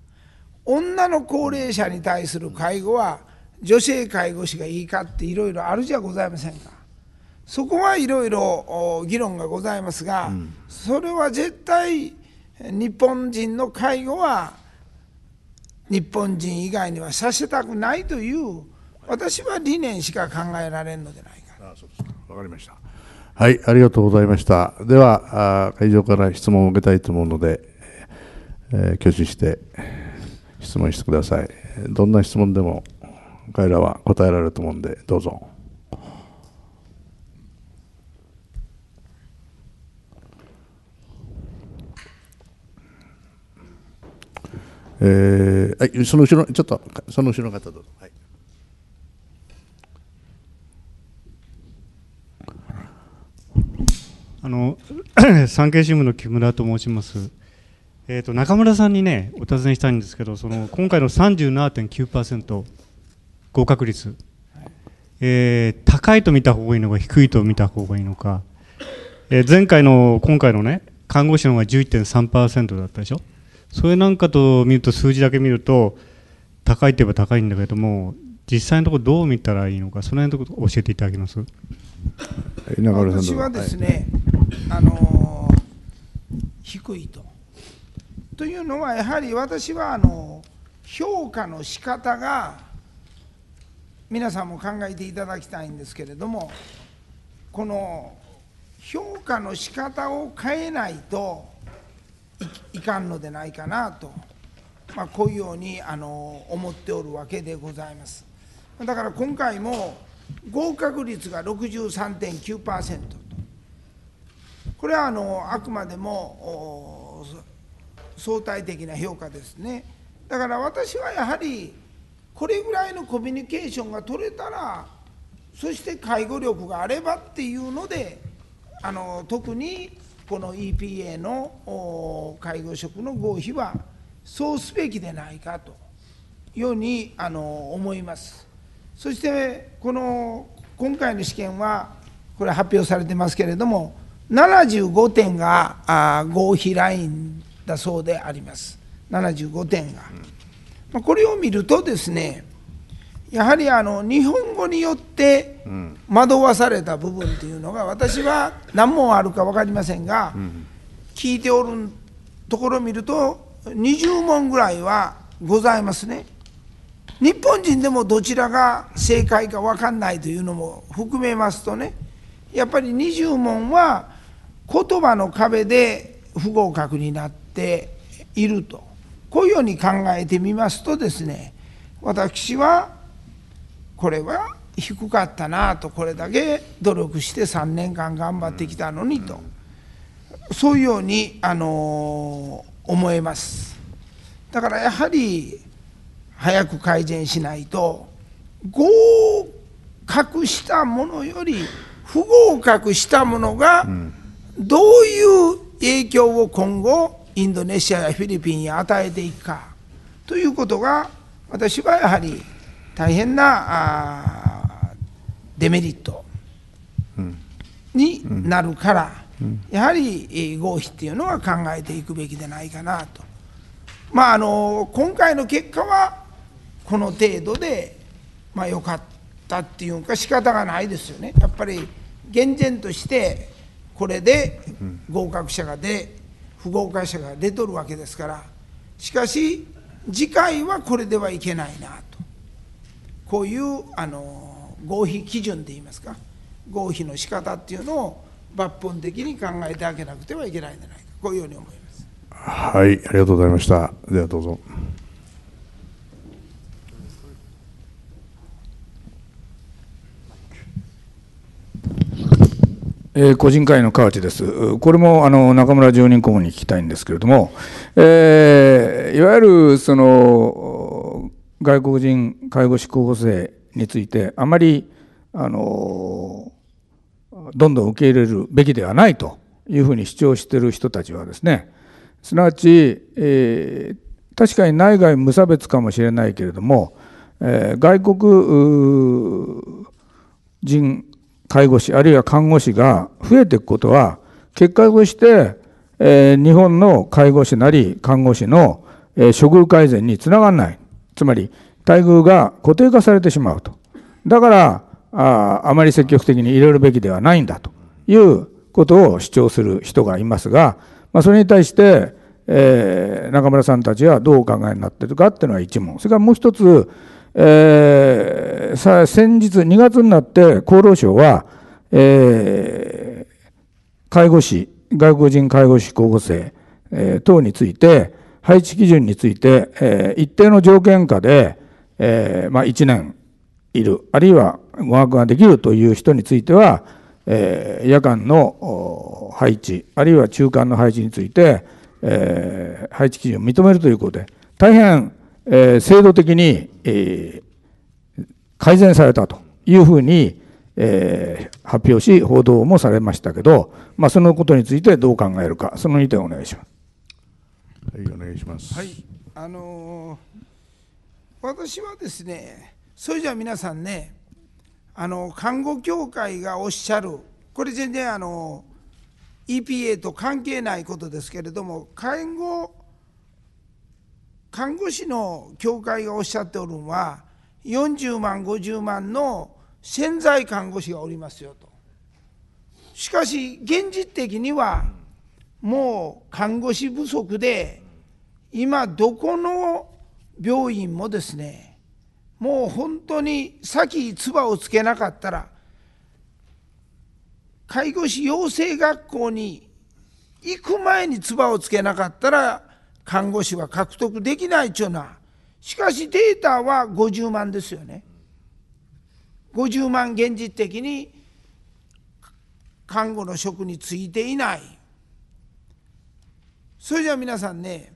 女の高齢者に対する介護は女性介護士がいいかっていろいろあるじゃございませんかそこはいろいろ議論がございますが、うん、それは絶対日本人の介護は日本人以外にはさせたくないという私は理念しか考えられるのでないかあそうですかかりましたはいありがとうございましたでは会場から質問を受けたいと思うので、えー、挙手して。質問してくださいどんな質問でも彼らは答えられると思うんでどうぞえー、その後ろちょっとその後ろの方どうぞ、はい、あの 産経新聞の木村と申しますえーと、中村さんにねお尋ねしたいんですけどその今回の37.9%合格率、えー、高いと見た方がいいのか低いと見た方がいいのか、えー、前回の今回のね看護師の方が11.3%だったでしょそれなんかと見ると数字だけ見ると高いといえば高いんだけども実際のところどう見たらいいのかその辺のところ教えていただけます中村さん私はですね、はい、あのー、低いと。というのはやはり私はあの評価の仕方が皆さんも考えていただきたいんですけれどもこの評価の仕方を変えないといかんのでないかなと、まあ、こういうようにあの思っておるわけでございます。だから今回も合格率が63.9%とこれはあのあくまでも相対的な評価ですねだから私はやはりこれぐらいのコミュニケーションが取れたらそして介護力があればっていうのであの特にこの EPA の介護職の合否はそうすべきでないかとようにあの思います。そしてこの今回の試験はこれ発表されてますけれども75点が合否ラインだそうであります75点が、まこれを見るとですねやはりあの日本語によって惑わされた部分というのが私は何問あるか分かりませんが、聞いておるところを見ると20問ぐらいはございますね。日本人でもどちらが正解か分かんないというのも含めますとねやっぱり20問は言葉の壁で不合格になってているとこういうように考えてみますとですね私はこれは低かったなとこれだけ努力して3年間頑張ってきたのにと、そういうように、あの思えますだからやはり早く改善しないと合格したものより不合格したものがどういう影響を今後インドネシアやフィリピンに与えていくかということが私はやはり大変なデメリットになるから、やはり合否っていうのは考えていくべきでないかなと。まあ、あの今回の結果はこの程度で、まあ、よかったっていうか仕方がないですよねやっぱり厳然としてこれで合格者が出不合会社が出とるわけですからしかし次回はこれではいけないなとこういうあの合否基準で言いますか合否の仕方っていうのを抜本的に考えてあげなくてはいけないんじゃないかこういうように思います。はいありがとうございましたではどうぞえー、個人会の河内です、これもあの中村常任顧問に聞きたいんですけれども、えー、いわゆるその外国人介護士候補生について、あまりあのどんどん受け入れるべきではないというふうに主張している人たちはですね、すなわち、えー、確かに内外無差別かもしれないけれども、えー、外国人介護士あるいは看護師が増えていくことは結果として、えー、日本の介護士なり看護師の、えー、処遇改善につながらないつまり待遇が固定化されてしまうとだからああまり積極的に入れるべきではないんだということを主張する人がいますが、まあ、それに対して、えー、中村さんたちはどうお考えになっているかっていうのは一問それからもう一つえー、さあ先日2月になって厚労省は、えー、介護士、外国人介護士候補生、えー、等について、配置基準について、えー、一定の条件下で、えー、まあ、1年いる、あるいは語学ができるという人については、えー、夜間の配置、あるいは中間の配置について、え配置基準を認めるということで、大変えー、制度的に、えー、改善されたというふうに、えー、発表し、報道もされましたけど、まあ、そのことについてどう考えるか、その2点お願いします。はい、お願いします。はい、あのー、私はですね、それじゃ皆さんね、あの看護協会がおっしゃる、これ全然あの EPA と関係ないことですけれども、看護看護師の協会がおっしゃっておるのは40万50万の潜在看護師がおりますよとしかし現実的にはもう看護師不足で今どこの病院もですねもう本当に先唾をつけなかったら介護士養成学校に行く前に唾をつけなかったら看護師は獲得できないっちゅうのはしかしデータは50万ですよね50万現実的に看護の職についていないそれじゃあ皆さんね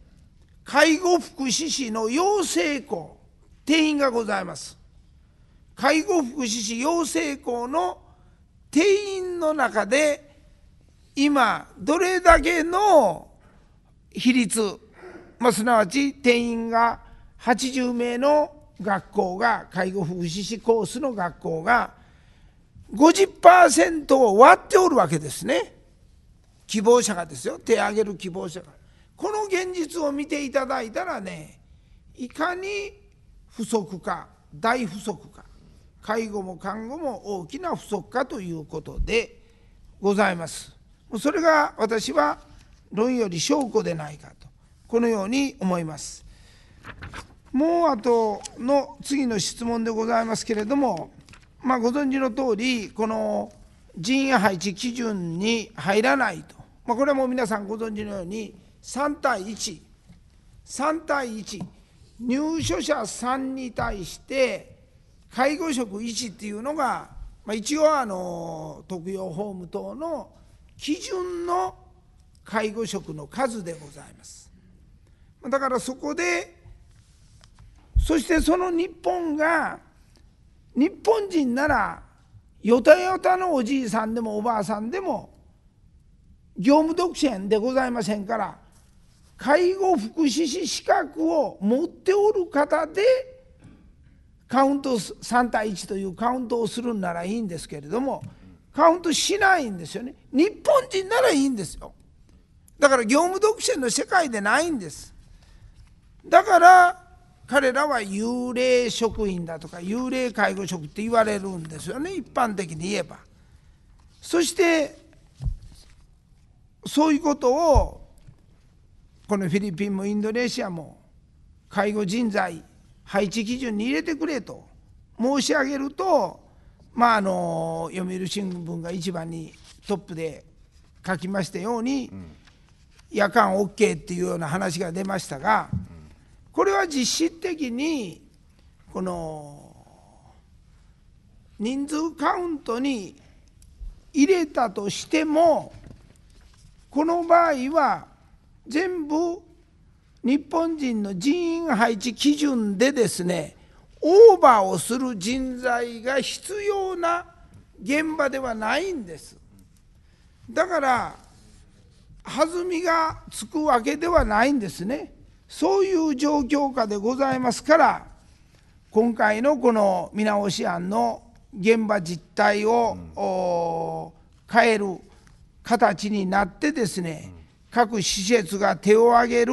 介護福祉士の養成校定員がございます介護福祉士養成校の定員の中で今どれだけの比率まあ、すなわち定員が80名の学校が介護福祉士コースの学校が50%を割っておるわけですね希望者がですよ手を挙げる希望者がこの現実を見ていただいたらねいかに不足か大不足か介護も看護も大きな不足かということでございますそれが私は論より証拠でないかとこのように思います。もうあとの次の質問でございますけれども、まあ、ご存知の通り、この人員配置基準に入らないと、まあ、これはもう皆さんご存知のように、3対1、3対1、入所者3に対して、介護職1っていうのが、まあ、一応あの、特養ホーム等の基準の介護職の数でございます。だからそこでそしてその日本が日本人ならよたよたのおじいさんでもおばあさんでも業務独占でございませんから介護福祉士資格を持っておる方でカウント3対1というカウントをするんならいいんですけれどもカウントしないんですよね日本人ならいいんですよだから業務独占の世界でないんですだから彼らは幽霊職員だとか幽霊介護職って言われるんですよね一般的に言えば。そしてそういうことをこのフィリピンもインドネシアも介護人材配置基準に入れてくれと申し上げると、まあ、あの読売新聞が一番にトップで書きましたように、うん、夜間 OK っていうような話が出ましたが。これは実質的にこの人数カウントに入れたとしてもこの場合は全部日本人の人員配置基準でですねオーバーをする人材が必要な現場ではないんですだから弾みがつくわけではないんですねそういう状況下でございますから今回のこの見直し案の現場実態を、変える形になってですね、各施設が手を挙げる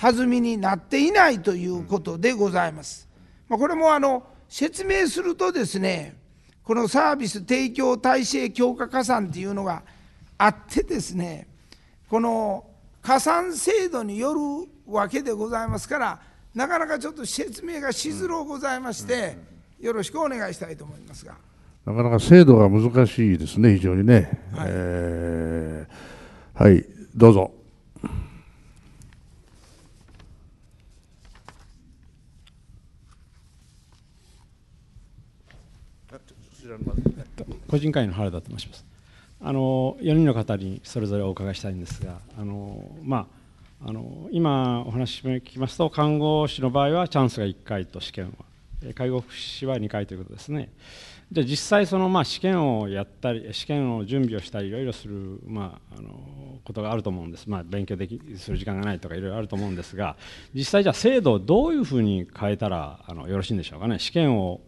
弾みになっていないということでございます。まこれもあの説明するとですねこのサービス提供体制強化加算というのがあってですねこの加算制度によるわけでございますからなかなかちょっと説明がしづろうございまして、よろしくお願いしたいと思いますが。なかなか制度が難しいですね、非常にね。はい、えー、はい、どうぞ。個人会の原田と申します。あの4人の方にそれぞれお伺いしたいんですが、あのまああの今お話も聞きますと看護師の場合はチャンスが1回と試験は介護福祉は2回ということですねじゃあ実際そのまあ試験をやったり試験を準備をしたりいろいろするまああのことがあると思うんです、まあ、勉強できする時間がないとかいろいろあると思うんですが実際じゃあ制度をどういうふうに変えたらあのよろしいんでしょうかね試験を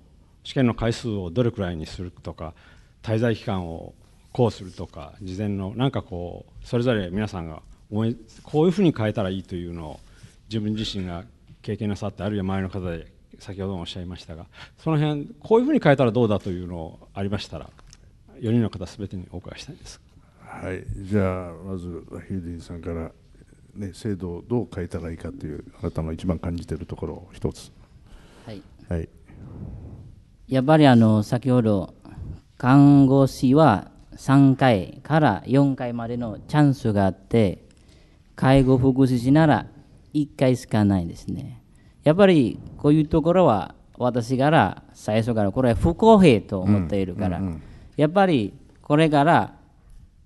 試験の回数をどれくらいにするとか滞在期間をこうするとか事前のなんかこうそれぞれ皆さんがこういうふうに変えたらいいというのを自分自身が経験なさってあるいは前の方で先ほどもおっしゃいましたがその辺こういうふうに変えたらどうだというのをありましたら4人の方すべてにお伺いしたいです。はい、じゃあまずヒルディンさんから、ね、制度をどう変えたらいいかというあなたの一番感じているところを一つ。はい、はい、やっぱりあの先ほど看護師は3回から4回までのチャンスがあって介護福祉士なら1回しかないですね。やっぱりこういうところは私から最初からこれは不公平と思っているから、うんうんうん、やっぱりこれから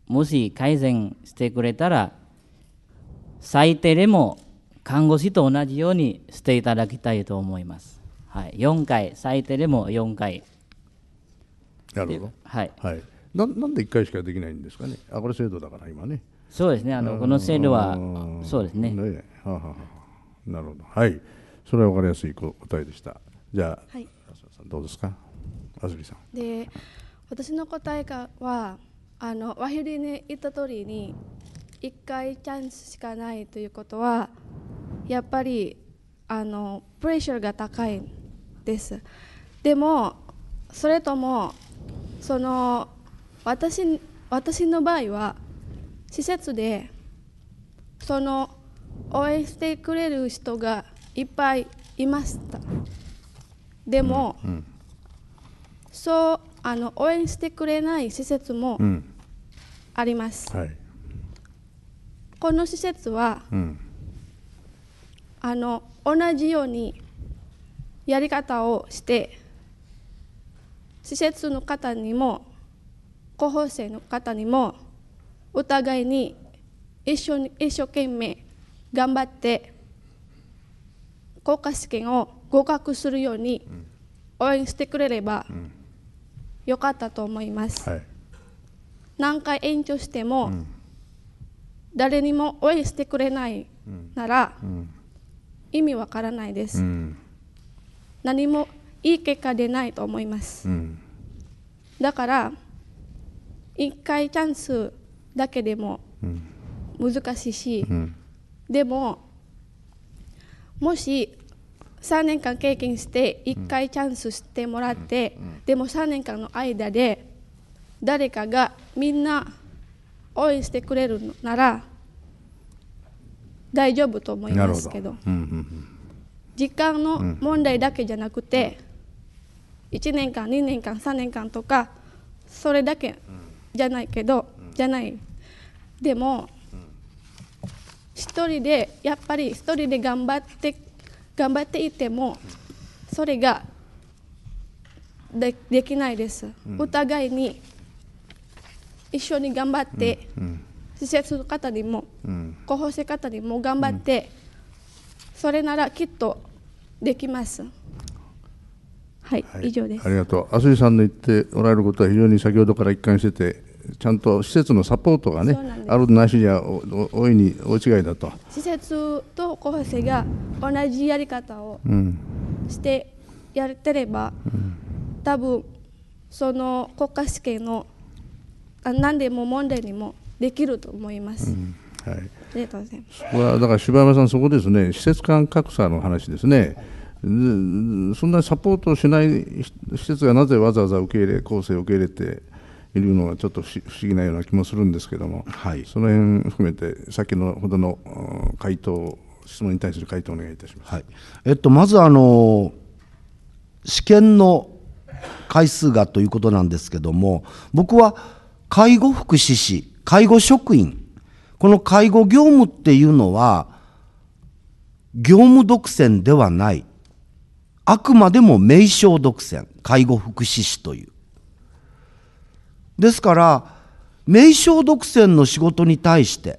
もし改善してくれたら最低でも看護師と同じようにしていただきたいと思います。はい、4回最低でも4回。なるほど。はい。はい。ななんで1回しかできないんですかね。あこれ制度だから今ね。そうですねあのこのールはそうですねねははなるほどはいそれは分かりやすい答えでしたじゃあ、どうですかあずさんで私の答えがはあのワヒリに言った通りに1回チャンスしかないということはやっぱりあのプレッシャーが高いですでもそれともその私私の場合は施設でその応援してくれる人がいっぱいいましたでも、うんうん、そうあの応援してくれない施設もあります、うんはい、この施設は、あの同じようにやり方をして施設の方にも候補生の方にもお互いに一緒に一生懸命頑張って国家試験を合格するように応援してくれればよかったと思います、はい、何回延長しても誰にも応援してくれないなら意味わからないです、うん、何もいい結果出ないと思います、うん、だから一回チャンスだけでも難しいし、うん、でももし3年間経験して1回チャンスしてもらって、でも3年間の間で誰かがみんな応援してくれるなら大丈夫と思いますけど、どうんうんうん、時間の問題だけじゃなくて、うん、1年間2年間3年間とかそれだけじゃないけど、うん、じゃないでも一人でやっぱり一人で頑張って頑張っていてもそれがでできないです、うん、お互いに一緒に頑張って、うん、施設方にも、うん、候補生方にも頑張って、それならきっとできます。はい、はい、以上です。ありがとう。麻生さんの言っておられることは非常に先ほどから一貫してて、ちゃんと施設のサポートがねあるなしには大いに大違いだと施設と候補生が同じやり方をしてやってれば、うん、多分その国家試験の何でも問題にもできると思います。うんはい、ありがとうございます。そだから柴山さんそこですね施設間格差の話ですね。そんなサポートしない施設がなぜわざわざ受け入れ構成を受け入れているのはちょっと不思議なような気もするんですけども、はい、その辺含めて先のほどの回答質問に対する回答をお願いいたします、はいえっと、まずあの試験の回数がということなんですけども僕は介護福祉士介護職員この介護業務っていうのは業務独占ではないあくまでも名称独占介護福祉士というですから名称独占の仕事に対して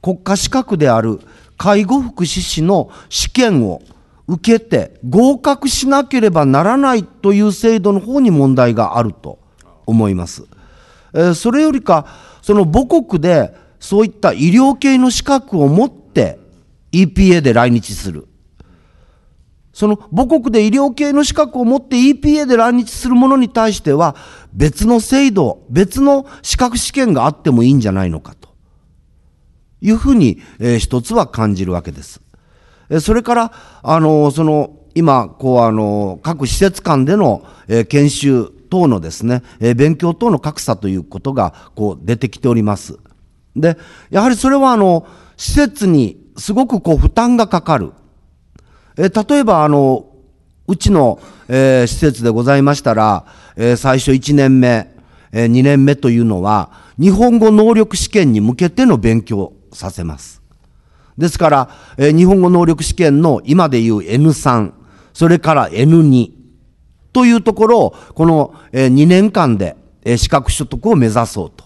国家資格である介護福祉士の試験を受けて合格しなければならないという制度の方に問題があると思います。それよりか、その母国でそういった医療系の資格を持って EPA で来日する。その母国で医療系の資格を持って EPA で来日する者に対しては、別の制度、別の資格試験があってもいいんじゃないのかというふうに、えー、一つは感じるわけです。えー、それから、あのー、その、今、こう、あのー、各施設間での、えー、研修等のですね、えー、勉強等の格差ということが、こう、出てきております。で、やはりそれは、あの、施設にすごくこう、負担がかかる。え例えばあの、うちの、えー、施設でございましたら、えー、最初1年目、えー、2年目というのは、日本語能力試験に向けての勉強させます。ですから、えー、日本語能力試験の今でいう N3、それから N2 というところを、この、えー、2年間で、えー、資格取得を目指そうと。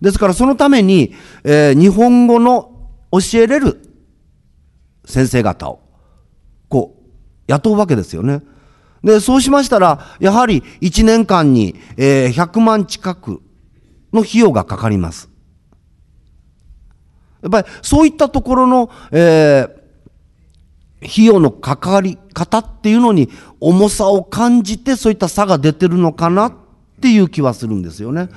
ですから、そのために、えー、日本語の教えれる先生方を雇うわけですよね。で、そうしましたら、やはり1年間に、えー、100万近くの費用がかかります。やっぱりそういったところの、えー、費用のかかり方っていうのに重さを感じてそういった差が出てるのかなっていう気はするんですよね。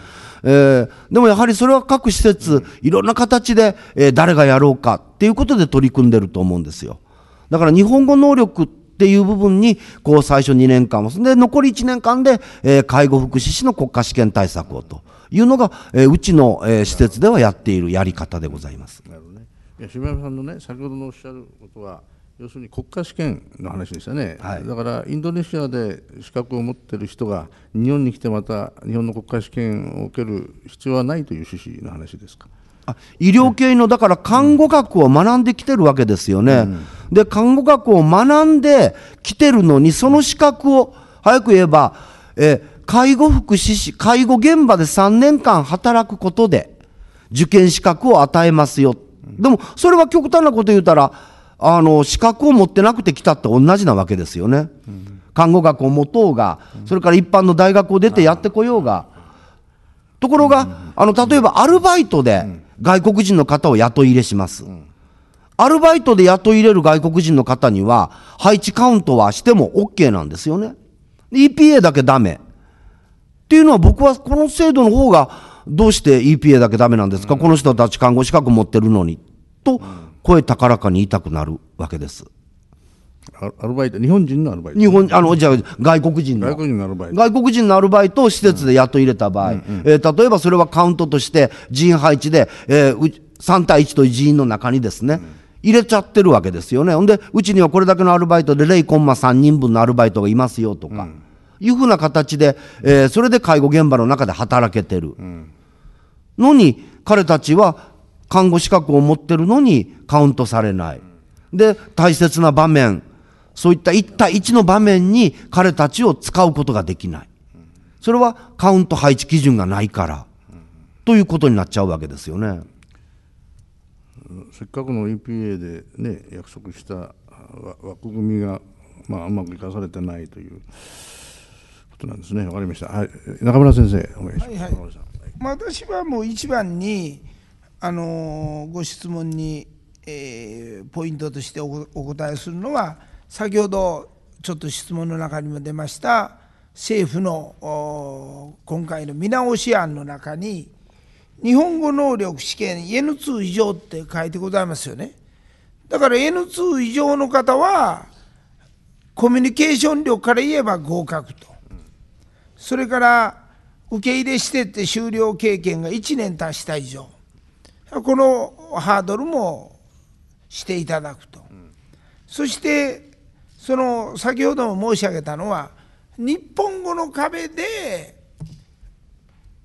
えー、でもやはりそれは各施設いろんな形で、えー、誰がやろうかっていうことで取り組んでると思うんですよ。だから日本語能力ってっていう部分に、こう最初2年間を、で、残り1年間で、えー、介護福祉士の国家試験対策をというのが、えー、うちの、えー、施設ではやっているやり方でございます。なるほどね。いや、渋谷さんのね、先ほどのおっしゃることは、要するに国家試験の話でしたね、はい、だからインドネシアで資格を持っている人が日本に来てまた日本の国家試験を受ける必要はないという趣旨の話ですか医療系のだから看護学を学んできてるわけですよね、うん、で看護学を学んできてるのにその資格を早く言えばえ介護福祉士介護現場で3年間働くことで受験資格を与えますよでもそれは極端なこと言うたらあの資格を持ってなくて来たって同じなわけですよね、うん、看護学を持とうがそれから一般の大学を出てやってこようが、ところが、あの例えばアルバイトで、外国人の方を雇い入れします。アルバイトで雇い入れる外国人の方には、配置カウントはしても OK なんですよね。EPA だけダメ。っていうのは僕はこの制度の方が、どうして EPA だけダメなんですか、うん、この人たち看護資格持ってるのに。と、声高らかに言いたくなるわけです。アルバイト日本人のアルバイト日本あのじゃ外国人の外国人のアルバイト外国人のアルバイトを施設で雇い入れた場合、うんうんうん、えー、例えばそれはカウントとして人員配置で、えー、3対1という人員の中にですね、うん入れちゃってるわけですよね。ほんで、うちにはこれだけのアルバイトで0.3人分のアルバイトがいますよとか、うん、いうふうな形で、えー、それで介護現場の中で働けてる。うん、のに、彼たちは看護資格を持ってるのにカウントされない。で、大切な場面、そういった1対1の場面に彼たちを使うことができない。それはカウント配置基準がないから、ということになっちゃうわけですよね。せっかくの EPA で、ね、約束した枠組みが、まあ、うまく生かされてないということなんですね、わかりました、はい、中村先生、お願いします。はいはいあ、私はもう一番に、あのご質問に、えー、ポイントとしておお答えするのは、先ほどちょっと質問の中にも出ました政府の今回の見直し案の中に日本語能力試験 N2 以上って書いてございますよねだから N2 以上の方はコミュニケーション力から言えば合格とそれから受け入れしてって終了経験が1年達した以上このハードルもしていただくとそしてその先ほども申し上げたのは日本語の壁で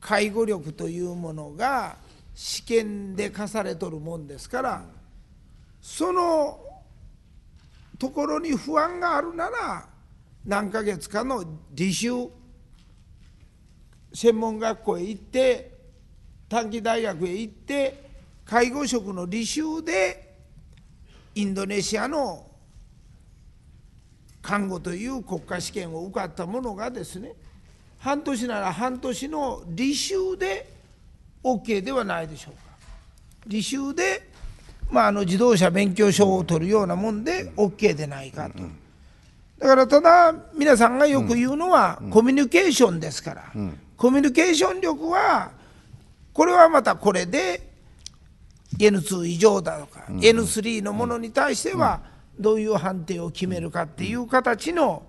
介護力というものが試験で課されとるもんですからそのところに不安があるなら何ヶ月かの履修専門学校へ行って短期大学へ行って介護職の履修でインドネシアの看護という国家試験を受かった者がですね半年なら半年の履修で OK ではないでしょうか履修で、まあ、あの自動車免許証を取るようなもんで OK でないかと。だからただ皆さんがよく言うのは、コミュニケーションですから、コミュニケーション力はこれはまたこれで N2 以上だとか、N3 のものに対しては、どういう判定を決めるかっていう形の,、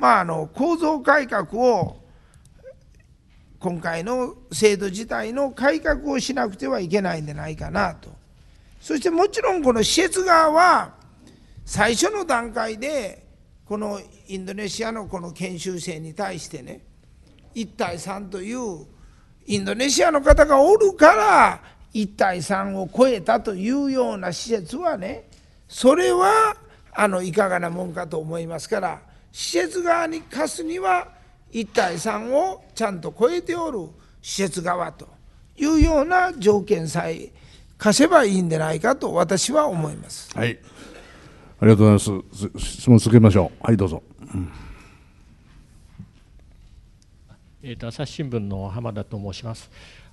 まあ、あの構造改革を今回の制度自体の改革をしなくてはいけないんじゃないかなとそしてもちろんこの施設側は最初の段階でこのインドネシアのこの研修生に対してね1対3というインドネシアの方がおるから1対3を超えたというような施設はねそれはあのいかがなもんかと思いますから施設側に貸すには1対3をちゃんと超えておる施設側というような条件さえ貸せばいいんでないかと私は思います。はいありがとうございます。質問続けましょう。はい、どうぞ。えっ、ー、と朝日新聞の浜田と申します。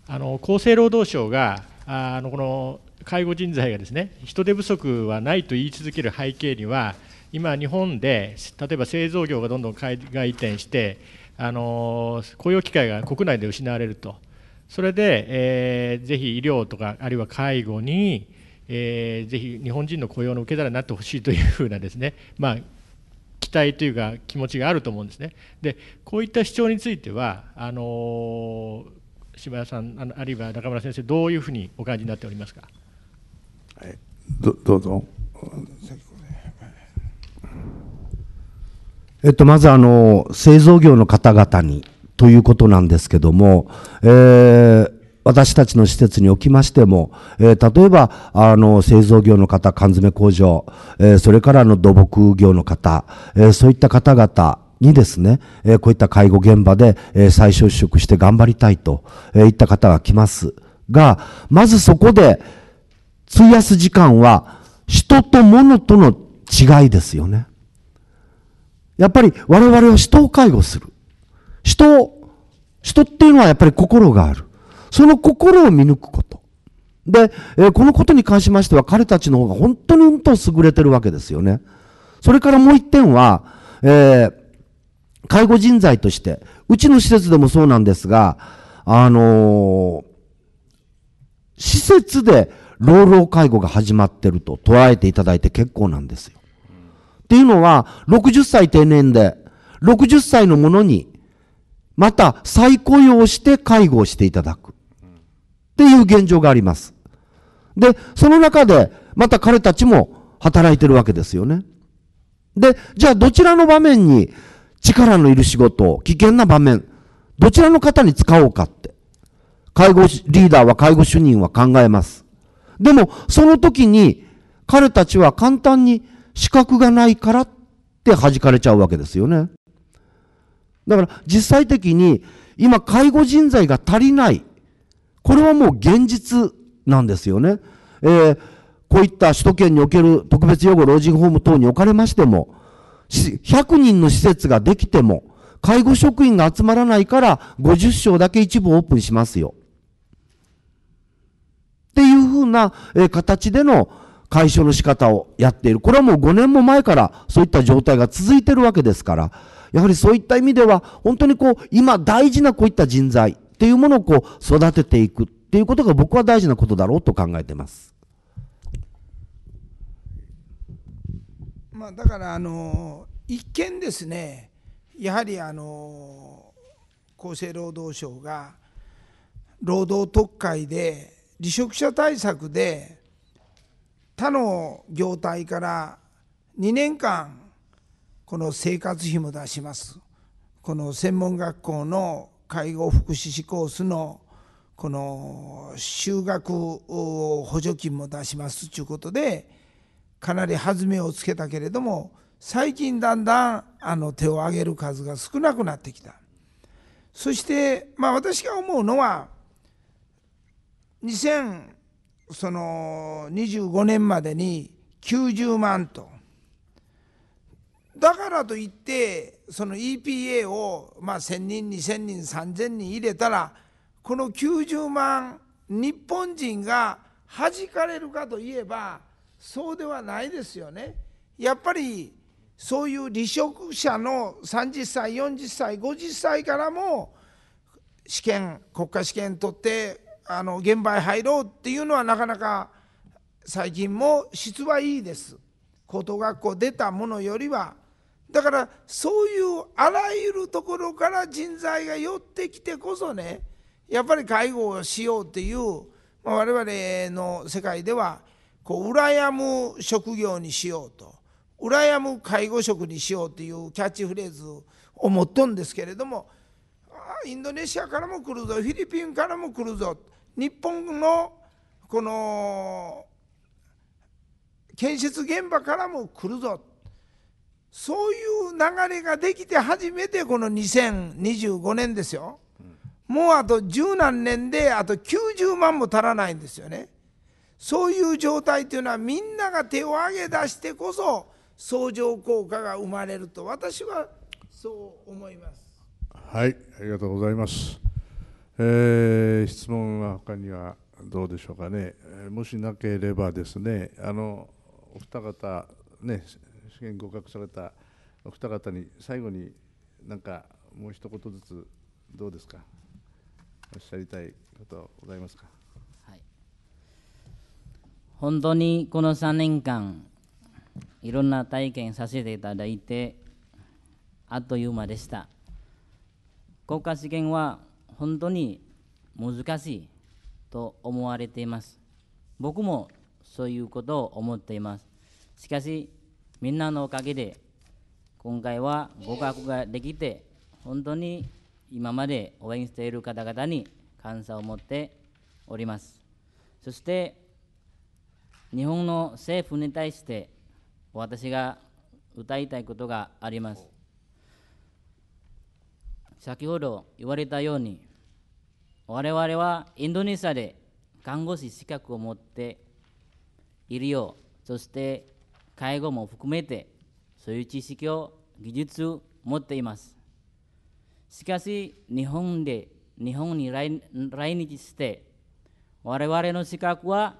あの厚生労働省があのこの介護人材がですね人手不足はないと言い続ける背景には今、日本で例えば製造業がどんどん海外移転してあの雇用機会が国内で失われるとそれで、えー、ぜひ医療とかあるいは介護に、えー、ぜひ日本人の雇用の受け皿になってほしいというふうなですね、まあ、期待というか気持ちがあると思うんですね。でこういった主張についてはあの柴田さんあるいは中村先生どういうふうにお感じになっておりますか。どどうぞ。えっと、まずあの製造業の方々にということなんですけども、え私たちの施設におきましても、え例えば、あの、製造業の方、缶詰工場、えそれからの土木業の方、えそういった方々にですね、えこういった介護現場で、え再就職して頑張りたいと、えいった方が来ます。が、まずそこで、費やす時間は人と物との違いですよね。やっぱり我々は人を介護する。人を、人っていうのはやっぱり心がある。その心を見抜くこと。で、えー、このことに関しましては彼たちの方が本当にうんと優れてるわけですよね。それからもう一点は、えー、介護人材として、うちの施設でもそうなんですが、あのー、施設で老老介護が始まってると捉えていただいて結構なんですよ。っていうのは、60歳定年で、60歳の者のに、また再雇用して介護をしていただく。っていう現状があります。で、その中で、また彼たちも働いてるわけですよね。で、じゃあどちらの場面に力のいる仕事、危険な場面、どちらの方に使おうかって。介護リーダーは介護主任は考えます。でも、その時に彼たちは簡単に資格がないからって弾かれちゃうわけですよね。だから実際的に今介護人材が足りない。これはもう現実なんですよね。えー、こういった首都圏における特別養護老人ホーム等におかれましても、100人の施設ができても、介護職員が集まらないから50床だけ一部オープンしますよ。っていうふうな、え形での解消の仕方をやっている。これはもう5年も前からそういった状態が続いているわけですから、やはりそういった意味では、本当にこう、今大事なこういった人材っていうものをこう、育てていくっていうことが僕は大事なことだろうと考えてます。まあ、だからあの一見ですねやはりあの厚生労働省が労働特会で離職者対策で他の業態から2年間この生活費も出しますこの専門学校の介護福祉士コースのこの就学補助金も出しますということでかなり弾みをつけたけれども最近だんだんあの手を挙げる数が少なくなってきたそしてまあ私が思うのは2025年までに90万と。だからといってその EPA を、まあ、1,000人2,000人3,000人入れたらこの90万日本人が弾かれるかといえばそうではないですよね。やっぱりそういう離職者の30歳40歳50歳からも試験国家試験取ってあの現場へ入ろうっていうのはなかなか最近も質はいいです高等学校出たものよりはだからそういうあらゆるところから人材が寄ってきてこそねやっぱり介護をしようっていう、まあ、我々の世界ではこう羨む職業にしようと羨む介護職にしようというキャッチフレーズを持っとんですけれどもああインドネシアからも来るぞフィリピンからも来るぞ日本のこの建設現場からも来るぞそういう流れができて初めてこの2025年ですよ、もうあと十何年であと90万も足らないんですよねそういう状態というのはみんなが手を挙げ出してこそ相乗効果が生まれると私はそう思いますはいありがとうございますえー、質問は他にはどうでしょうかね、もしなければですね、あのお二方、ね、試験合格されたお二方に最後になんかもう一言ずつどうですか、おっしゃりたいことございますか。はい、本当にこの3年間、いろんな体験させていただいて、あっという間でした。国家試験は本当に難しいと思われています。僕もそういうことを思っています。しかし、みんなのおかげで、今回は合格ができて、本当に今まで応援している方々に感謝を持っております。そして、日本の政府に対して、私が歌いたいことがあります。先ほど言われたように、我々はインドネシアで看護師資格を持って医療そして介護も含めてそういう知識を技術を持っていますしかし日本で日本に来日して我々の資格は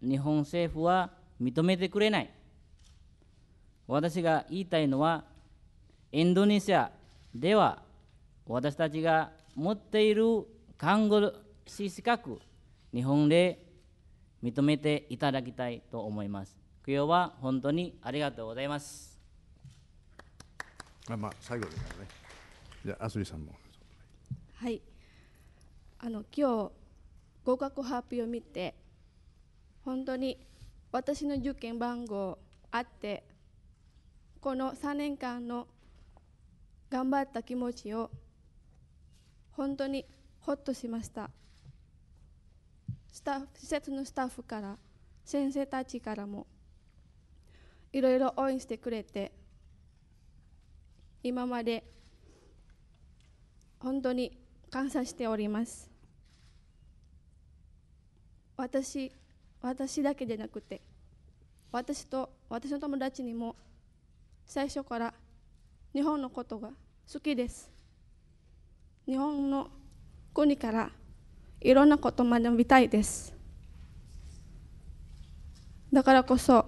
日本政府は認めてくれない私が言いたいのはインドネシアでは私たちが持っている看護師資格、日本で認めていただきたいと思います。供養は本当にありがとうございます。まあ、最後ですからね。じゃあ、あすりさんも。はい。あの、今日、合格発表を見て、本当に私の受験番号あって、この三年間の頑張った気持ちを本当にほっとしましたスタッフ施設のスタッフから先生たちからもいろいろ応援してくれて今まで本当に感謝しております私私だけでなくて私と私の友達にも最初から日本のことが好きです日本の国からいろんなこと学びたいですだからこそ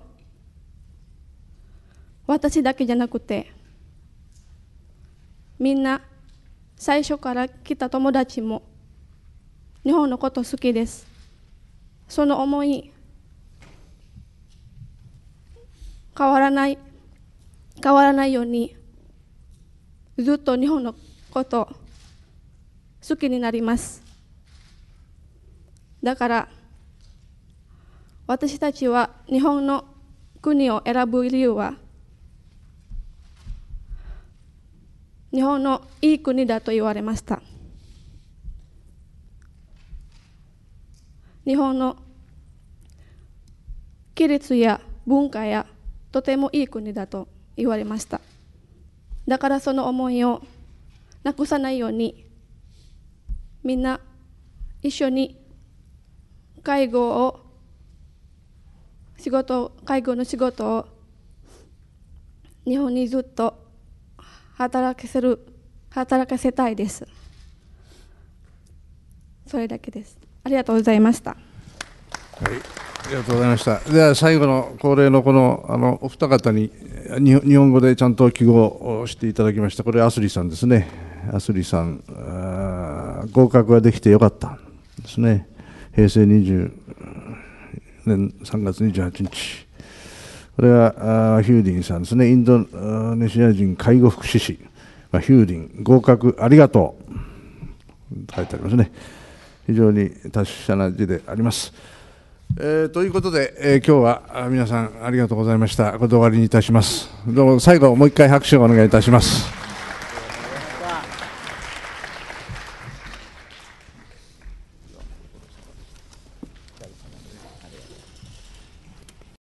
私だけじゃなくてみんな最初から来た友達も日本のこと好きですその思い変わらない変わらないようにずっと日本のこと好きになりますだから私たちは日本の国を選ぶ理由は日本のいい国だと言われました日本の規律や文化やとてもいい国だと言われましただからその思いをなくさないようにみんな一緒に介護を仕事介護の仕事を日本にずっと働かせる働かせたいですそれだけですありがとうございました、はい、ありがとうございましたでは最後の恒例のこのあのお二方に日本語でちゃんと記号をしていただきましたこれアスリさんですねアスリさん合格ができてよかったですね平成20年3月28日これはヒューディンさんですねインドネシア人介護福祉士、まあ、ヒューディン合格ありがとう書いてありますね非常に達者な字であります。えー、ということで、えー、今日は皆さんありがとうございました。これで終わりにいたします。どうも最後もう一回拍手をお願いいたします。